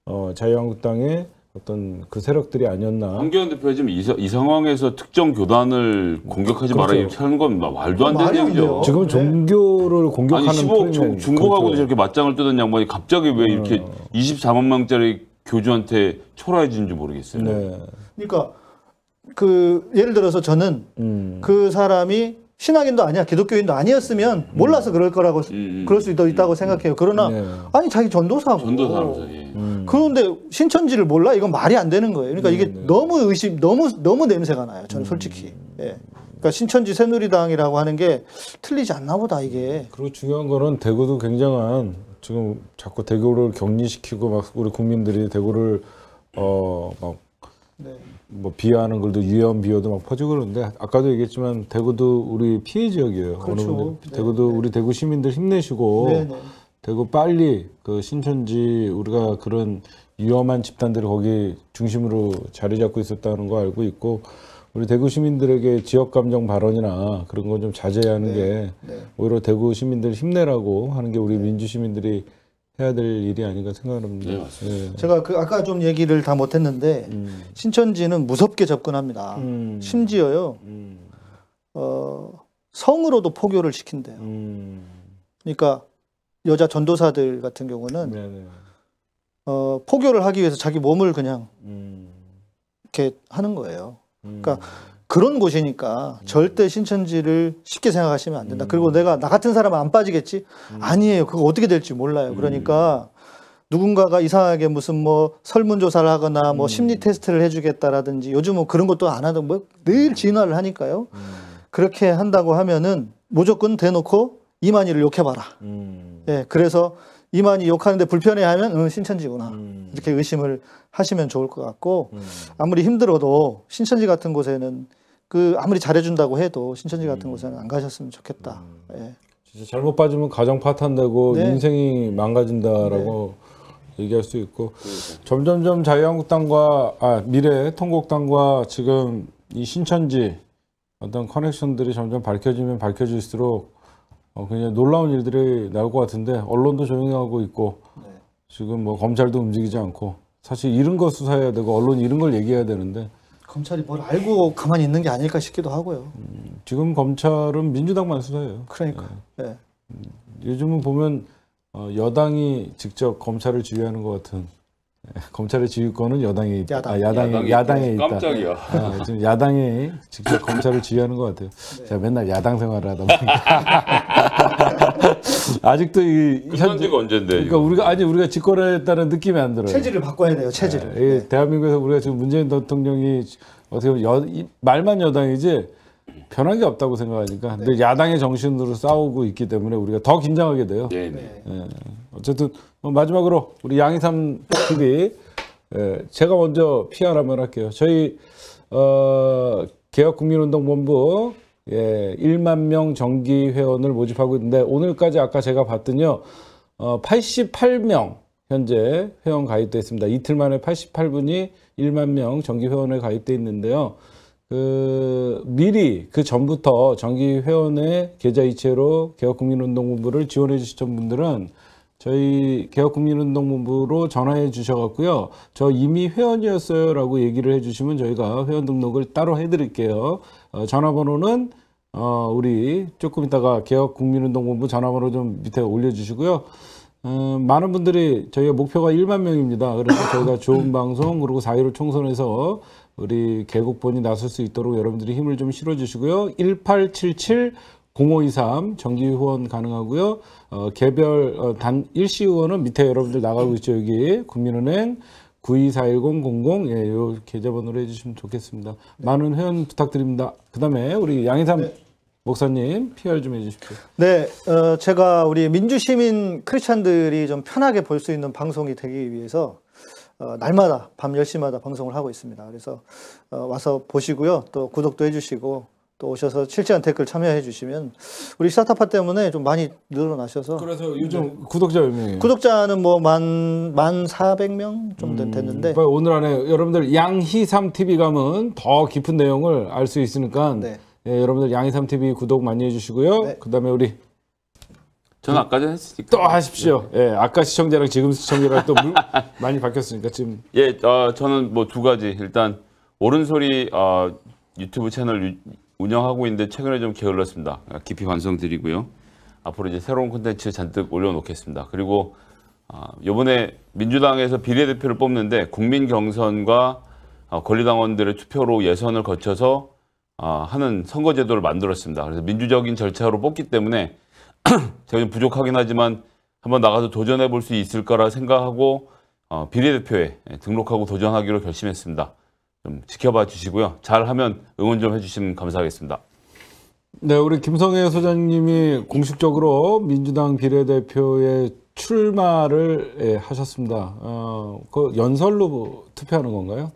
Speaker 1: 어, 자유한국당의 어떤 그 세력들이 아니었나.
Speaker 3: 황교안 대표가 지금 이, 이 상황에서 특정 교단을 공격하지 그렇죠. 말라 이렇게 하는 건 말도 안 되는 얘기죠. 지금 네.
Speaker 1: 종교를
Speaker 2: 공격하는 아니 15억 중국하고도 그렇죠. 저렇게
Speaker 3: 맞짱을 뜨던 양반이 갑자기 왜 어. 이렇게 어. 24만 명짜리 교주한테 초라해지는지 모르겠어요. 네.
Speaker 2: 그러니까 그 예를 들어서 저는 음. 그 사람이 신학인도 아니야 기독교인도 아니었으면 음. 몰라서 그럴 거라고 음, 음 그럴 수도 음, 있다고 생각해요. 그러나 네. 아니 자기 전도사고 전도사로 그런데 신천지를 몰라 이건 말이 안 되는 거예요. 그러니까 네, 이게 네. 너무 의심 너무 너무 냄새가 나요. 저는 솔직히 예. 그러니까 신천지 새누리당이라고 하는 게 틀리지 않나 보다 이게.
Speaker 1: 그리고 중요한 거는 대구도 굉장한 지금 자꾸 대구를 격리시키고 막 우리 국민들이 대구를 어막 네. 뭐 비하하는 글도 유연 비호도 막 퍼지고 그러는데 아까도 얘기했지만 대구도 우리 피해 지역이에요. 그렇죠. 네, 대구도 네. 우리 대구 시민들 힘내시고 네, 네. 대구 빨리 그 신천지 우리가 그런 위험한 집단들이 거기 중심으로 자리 잡고 있었다는 거 알고 있고 우리 대구 시민들에게 지역 감정 발언이나 그런 건 좀 자제하는 네, 게 네. 오히려 대구 시민들 힘내라고 하는 게 우리 민주 시민들이 해야 될 일이 아닌가 생각합니다. 네,
Speaker 2: 예. 제가 그 아까 좀 얘기를 다 못했는데 음. 신천지는 무섭게 접근합니다. 음. 심지어요 음. 어, 성으로도 포교를 시킨대요. 음. 그러니까 여자 전도사들 같은 경우는 네, 네. 어, 포교를 하기 위해서 자기 몸을 그냥 음. 이렇게 하는 거예요. 음. 그러니까 그런 곳이니까 음. 절대 신천지를 쉽게 생각하시면 안 된다. 음. 그리고 내가 나 같은 사람은 안 빠지겠지? 음. 아니에요. 그거 어떻게 될지 몰라요. 그러니까 누군가가 이상하게 무슨 뭐 설문조사를 하거나 뭐 음. 심리 테스트를 해주겠다라든지 요즘은 뭐 그런 것도 안 하던 뭐 늘 진화를 하니까요. 음. 그렇게 한다고 하면은 무조건 대놓고 이만희를 욕해봐라. 음. 예, 그래서 이만희 욕하는데 불편해하면 응, 신천지구나 음. 이렇게 의심을 하시면 좋을 것 같고 음. 아무리 힘들어도 신천지 같은 곳에는 그 아무리 잘해준다고 해도 신천지 같은 음. 곳에는 안 가셨으면 좋겠다. 음. 예.
Speaker 1: 진짜 잘못 빠지면 가정 파탄되고 네. 인생이 망가진다라고 네. 얘기할 수 있고 그러니까. 점점점 자유한국당과 아 미래 통곡당과 지금 이 신천지 어떤 커넥션들이 점점 밝혀지면 밝혀질수록 어, 굉장히 놀라운 일들이 나올 것 같은데 언론도 조용히 하고 있고 네. 지금 뭐 검찰도 움직이지 않고 사실 이런 거 수사해야 되고 언론 이런 걸 얘기해야 되는데
Speaker 2: 검찰이 뭘 알고 가만히 있는 게 아닐까 싶기도 하고요. 음, 지금 검찰은 민주당만 수사해요. 그러니까. 예. 예.
Speaker 1: 요즘은 보면 어, 여당이 직접 검찰을 지휘하는 것 같은 예, 검찰의 지휘권은 여당이 야당. 아, 야당이, 야당이, 야당에 있다. 깜짝이야. 아, 지금 야당이 직접 검찰을 지휘하는 것 같아요. 네. 제가 맨날 야당 생활을 하다 보니까
Speaker 3: 아직도 이 그 현재가 언젠데. 그러니까
Speaker 1: 이거. 우리가 아니 우리가 직거래했다는 느낌이 안 들어요. 체질을 바꿔야 돼요. 네, 체질을. 네, 네. 대한민국에서 우리가 지금 문재인 대통령이 어떻게 보면 여, 이, 말만 여당이지 변한 게 없다고 생각하니까 네. 늘 야당의 정신으로 싸우고 있기 때문에 우리가 더 긴장하게 돼요. 네. 네. 네. 어쨌든 뭐 마지막으로 우리 양희삼 TV 예, 제가 먼저 PR하면 할게요. 저희 어, 개혁국민운동본부 예, 1만 명 정기 회원을 모집하고 있는데 오늘까지 아까 제가 봤더니요. 어, 88명 현재 회원 가입돼 있습니다. 이틀 만에 88분이 1만 명 정기 회원에 가입돼 있는데요. 그 미리 그 전부터 정기 회원의 계좌 이체로 개혁국민운동본부를 지원해 주신 분들은 저희 개혁국민운동본부로 전화해 주셔갖고요. 저 이미 회원이었어요라고 얘기를 해주시면 저희가 회원 등록을 따로 해드릴게요. 어, 전화번호는 어, 우리 조금 이따가 개혁국민운동본부 전화번호 좀 밑에 올려주시고요. 어, 많은 분들이 저희가 목표가 1만 명입니다. 그래서 저희가 좋은 방송 그리고 4.15 총선에서 우리 개국본이 나설 수 있도록 여러분들이 힘을 좀 실어주시고요. 1877 0523 정기 후원 가능하고요. 어, 개별 어, 단 일시 후원은 밑에 여러분들 나가고 있죠. 여기 국민은행 92410000 예, 요 계좌번호로 해주시면 좋겠습니다. 많은 회원 부탁드립니다. 그 다음에 우리 양희삼 네. 목사님 PR 좀 해주십시오.
Speaker 2: 네, 어, 제가 우리 민주시민 크리스찬들이 좀 편하게 볼 수 있는 방송이 되기 위해서 어, 날마다 밤 10시마다 방송을 하고 있습니다. 그래서 어, 와서 보시고요. 또 구독도 해주시고 또 오셔서 실시간 댓글 참여해 주시면 우리 스타타파 때문에 좀 많이 늘어나셔서 그래서 요즘 구독자 몇 명이에요? 구독자는 뭐 만 만 사백 명좀
Speaker 1: 음, 됐는데 그러니까 오늘 안에 여러분들 양희삼 TV 가면 더 깊은 내용을 알 수 있으니까 네. 예, 여러분들 양희삼 TV 구독 많이 해주시고요. 네. 그다음에 우리
Speaker 3: 전는 아까 전 했으니까
Speaker 1: 또 하십시오. 네. 예, 아까 시청자랑 지금 시청자랑 또 많이 바뀌었으니까 지금
Speaker 3: 예, 어, 저는 뭐 두 가지 일단 옳은 소리 어, 유튜브 채널 운영하고 있는데 최근에 좀 게을렀습니다. 아, 깊이 반성드리고요. 앞으로 이제 새로운 콘텐츠 잔뜩 올려놓겠습니다. 그리고 이번에 아, 민주당에서 비례대표를 뽑는데 국민 경선과 아, 권리당원들의 투표로 예선을 거쳐서 하는 선거제도를 만들었습니다. 그래서 민주적인 절차로 뽑기 때문에 제가 좀 부족하긴 하지만 한번 나가서 도전해 볼 수 있을 거라 생각하고 어, 비례대표에 등록하고 도전하기로 결심했습니다. 좀 지켜봐 주시고요. 잘하면 응원 좀 해주시면 감사하겠습니다.
Speaker 1: 네, 우리 김성애 소장님이 공식적으로 민주당 비례대표의 출마를 예, 하셨습니다. 어, 그 연설로 투표하는 건가요?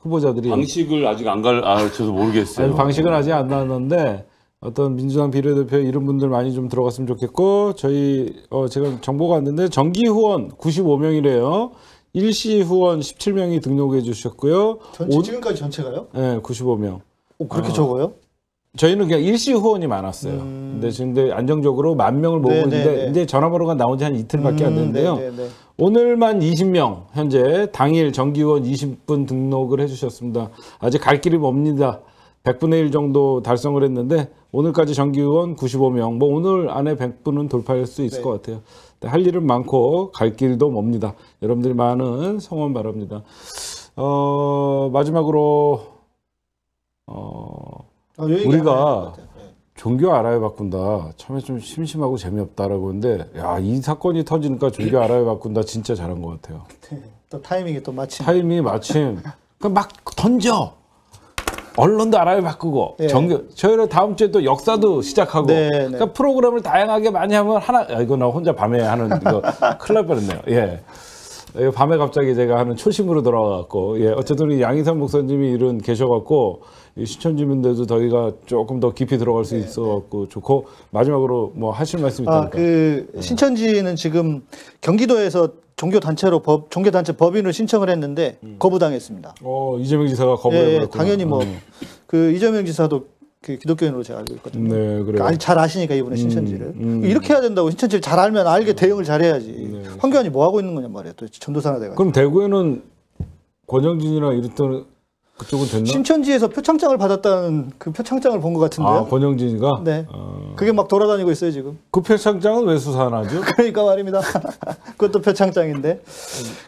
Speaker 1: 후보자들이
Speaker 3: 방식을 아직 안갈 아, 저도 모르겠어요. 아니, 방식은
Speaker 1: 아직 안 나왔는데 어떤 민주당 비례대표 이런 분들 많이 좀 들어갔으면 좋겠고 저희 어, 제가 정보가 왔는데 정기 후원 95명이래요. 일시 후원 17명이 등록해 주셨고요. 전체, 오, 지금까지 전체가요? 네, 95명. 오, 그렇게 어, 적어요? 저희는 그냥 일시 후원이 많았어요. 음. 근데 지금 안정적으로 만 명을 모으고 네, 네, 있는데 네. 이제 전화번호가 나온 지 한 이틀밖에 음, 안 됐는데요. 네네네. 오늘만 20명 현재 당일 정기원 후 20분 등록을 해주셨습니다. 아직 갈 길이 멉니다. 100분의 1 정도 달성을 했는데 오늘까지 정기원 후 95명. 뭐 오늘 안에 100분은 돌파할 수 있을 네. 것 같아요. 네, 할 일은 많고 갈 길도 멉니다. 여러분들 이 많은 성원 바랍니다. 어, 마지막으로 어, 아, 예, 예. 우리가 예, 종교 알아야 바꾼다. 처음에 좀 심심하고 재미없다라고 했는데 야, 이 사건이 터지니까 종교 알아야 바꾼다 진짜 잘한 것 같아요. 또 타이밍이 또 마침 타이밍이 마침 그러니까 막 던져 언론도 알아요 바꾸고 예. 정교 저희는 다음 주에 또 역사도 시작하고 네, 네. 그러니까 프로그램을 다양하게 많이 하면 하나 아, 이거 나 혼자 밤에 하는 이거 그 큰일 날 뻔했네요. 예. 예, 밤에 갑자기 제가 하는 초심으로 돌아와갖고 예, 어쨌든 양희선 목사님이 이런 계셔갖고 시청 주민들도 저희가 조금 더 깊이 들어갈 수 네, 있어갖고 좋고 마지막으로 뭐 하실 말씀 아, 있다니까. 아,
Speaker 2: 그 신천지는 지금 경기도에서 종교 단체로 법 종교 단체 법인을 신청을 했는데 음. 거부당했습니다.
Speaker 1: 어 이재명 지사가 거부해버렸구 예, 예 당연히 뭐그
Speaker 2: 음. 이재명 지사도 그 기독교인으로 제가 알고
Speaker 1: 있거든요. 네, 그래요. 그러니까 아니 잘
Speaker 2: 아시니까 이분의 음, 신천지를 음, 음. 이렇게 해야 된다고 신천지를 잘 알면 알게 음. 대응을 잘 해야지. 네. 그렇죠. 황교안이 뭐 하고 있는 거냐 말이야. 또 전도사나 돼가. 그럼 대구에는 권영진이나 이랬던 그쪽은 됐나? 신천지에서 표창장을 받았다는 그 표창장을 본 것 같은데요. 아, 권영진이가? 네. 어... 그게 막 돌아다니고 있어요, 지금. 그 표창장은 왜수사하죠 그러니까 말입니다. 그것도 표창장인데.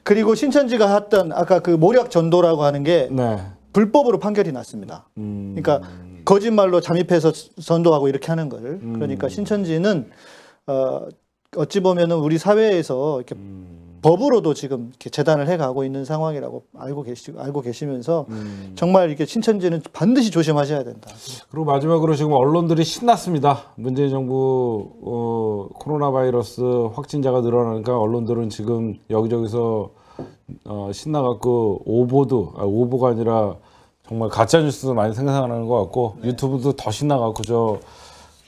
Speaker 2: 그리고 신천지가 했던 아까 그 모략 전도라고 하는 게 네. 불법으로 판결이 났습니다. 음... 그러니까 거짓말로 잠입해서 선도하고 이렇게 하는 걸 음. 그러니까 신천지는 어, 어찌 보면은 우리 사회에서 이렇게 음. 법으로도 지금 이렇게 재단을 해가고 있는 상황이라고 알고 계시 알고 계시면서 음. 정말 이렇게 신천지는 반드시 조심하셔야 된다.
Speaker 1: 그리고 마지막으로 지금 언론들이 신났습니다. 문재인 정부 어, 코로나 바이러스 확진자가 늘어나니까 언론들은 지금 여기저기서 어, 신나갖고 오보도 아, 오보가 아니라 정말 가짜 뉴스 많이 생산하는 것 같고 네. 유튜브도 더 신나갖고 저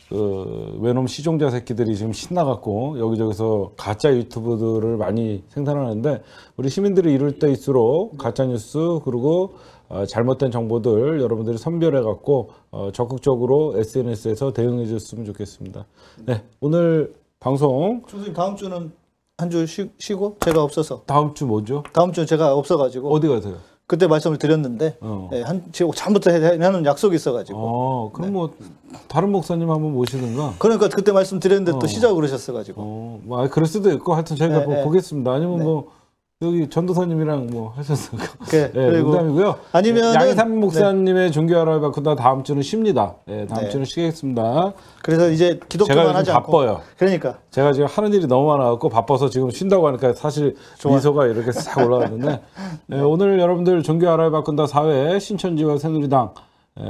Speaker 1: 그, 외놈 시종자 새끼들이 지금 신나갖고 여기저기서 가짜 유튜브들을 많이 생산하는데 우리 시민들이 이럴 때일수록 네. 가짜 뉴스 그리고 어, 잘못된 정보들 여러분들이 선별해갖고 어, 적극적으로 SNS에서 대응해 줬으면 좋겠습니다. 네, 오늘
Speaker 2: 방송 선생님 다음 주는 한 주 쉬고 제가 없어서 다음 주 뭐죠? 다음 주 제가 없어가지고 어디 가세요? 그때 말씀을 드렸는데 어. 예, 한 지금 전부터 해는 약속이 있어가지고. 어, 그럼 네. 뭐 다른 목사님 한번 모시든가. 그러니까 그때 말씀드렸는데 어. 또 시작 그러셨어가지고. 어,
Speaker 1: 뭐, 아, 그럴 수도 있고 하여튼 저희가 네, 뭐 네. 보겠습니다. 아니면 네. 뭐 여기 전도사님이랑 뭐 하셨어. 그, 네, 네, 그리고 농담이고요. 아니면 네, 양희삼 목사님의 네. 종교 알아요 받고다 다음 주는 쉽니다. 네, 다음 네. 주는 쉬겠습니다. 그래서 이제 기독교만 하지 않고 바빠요. 그러니까 제가 지금 하는 일이 너무 많아갖고 바빠서 지금 쉰다고 하니까 사실 좋아. 미소가 이렇게 싹 올라왔는데 네, 오늘 여러분들 종교 알아요 바꾼다 사회 신천지와 새누리당 에,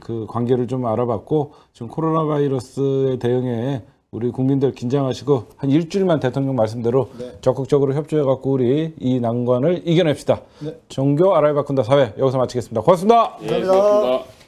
Speaker 1: 그 관계를 좀 알아봤고 지금 코로나 바이러스에 대응에 우리 국민들 긴장하시고 한 일주일만 대통령 말씀대로 네. 적극적으로 협조해 갖고 우리 이 난관을 이겨냅시다. 네. 종교 알아야 바꾼다 사회 여기서 마치겠습니다. 고맙습니다. 예, 고맙습니다. 고맙습니다.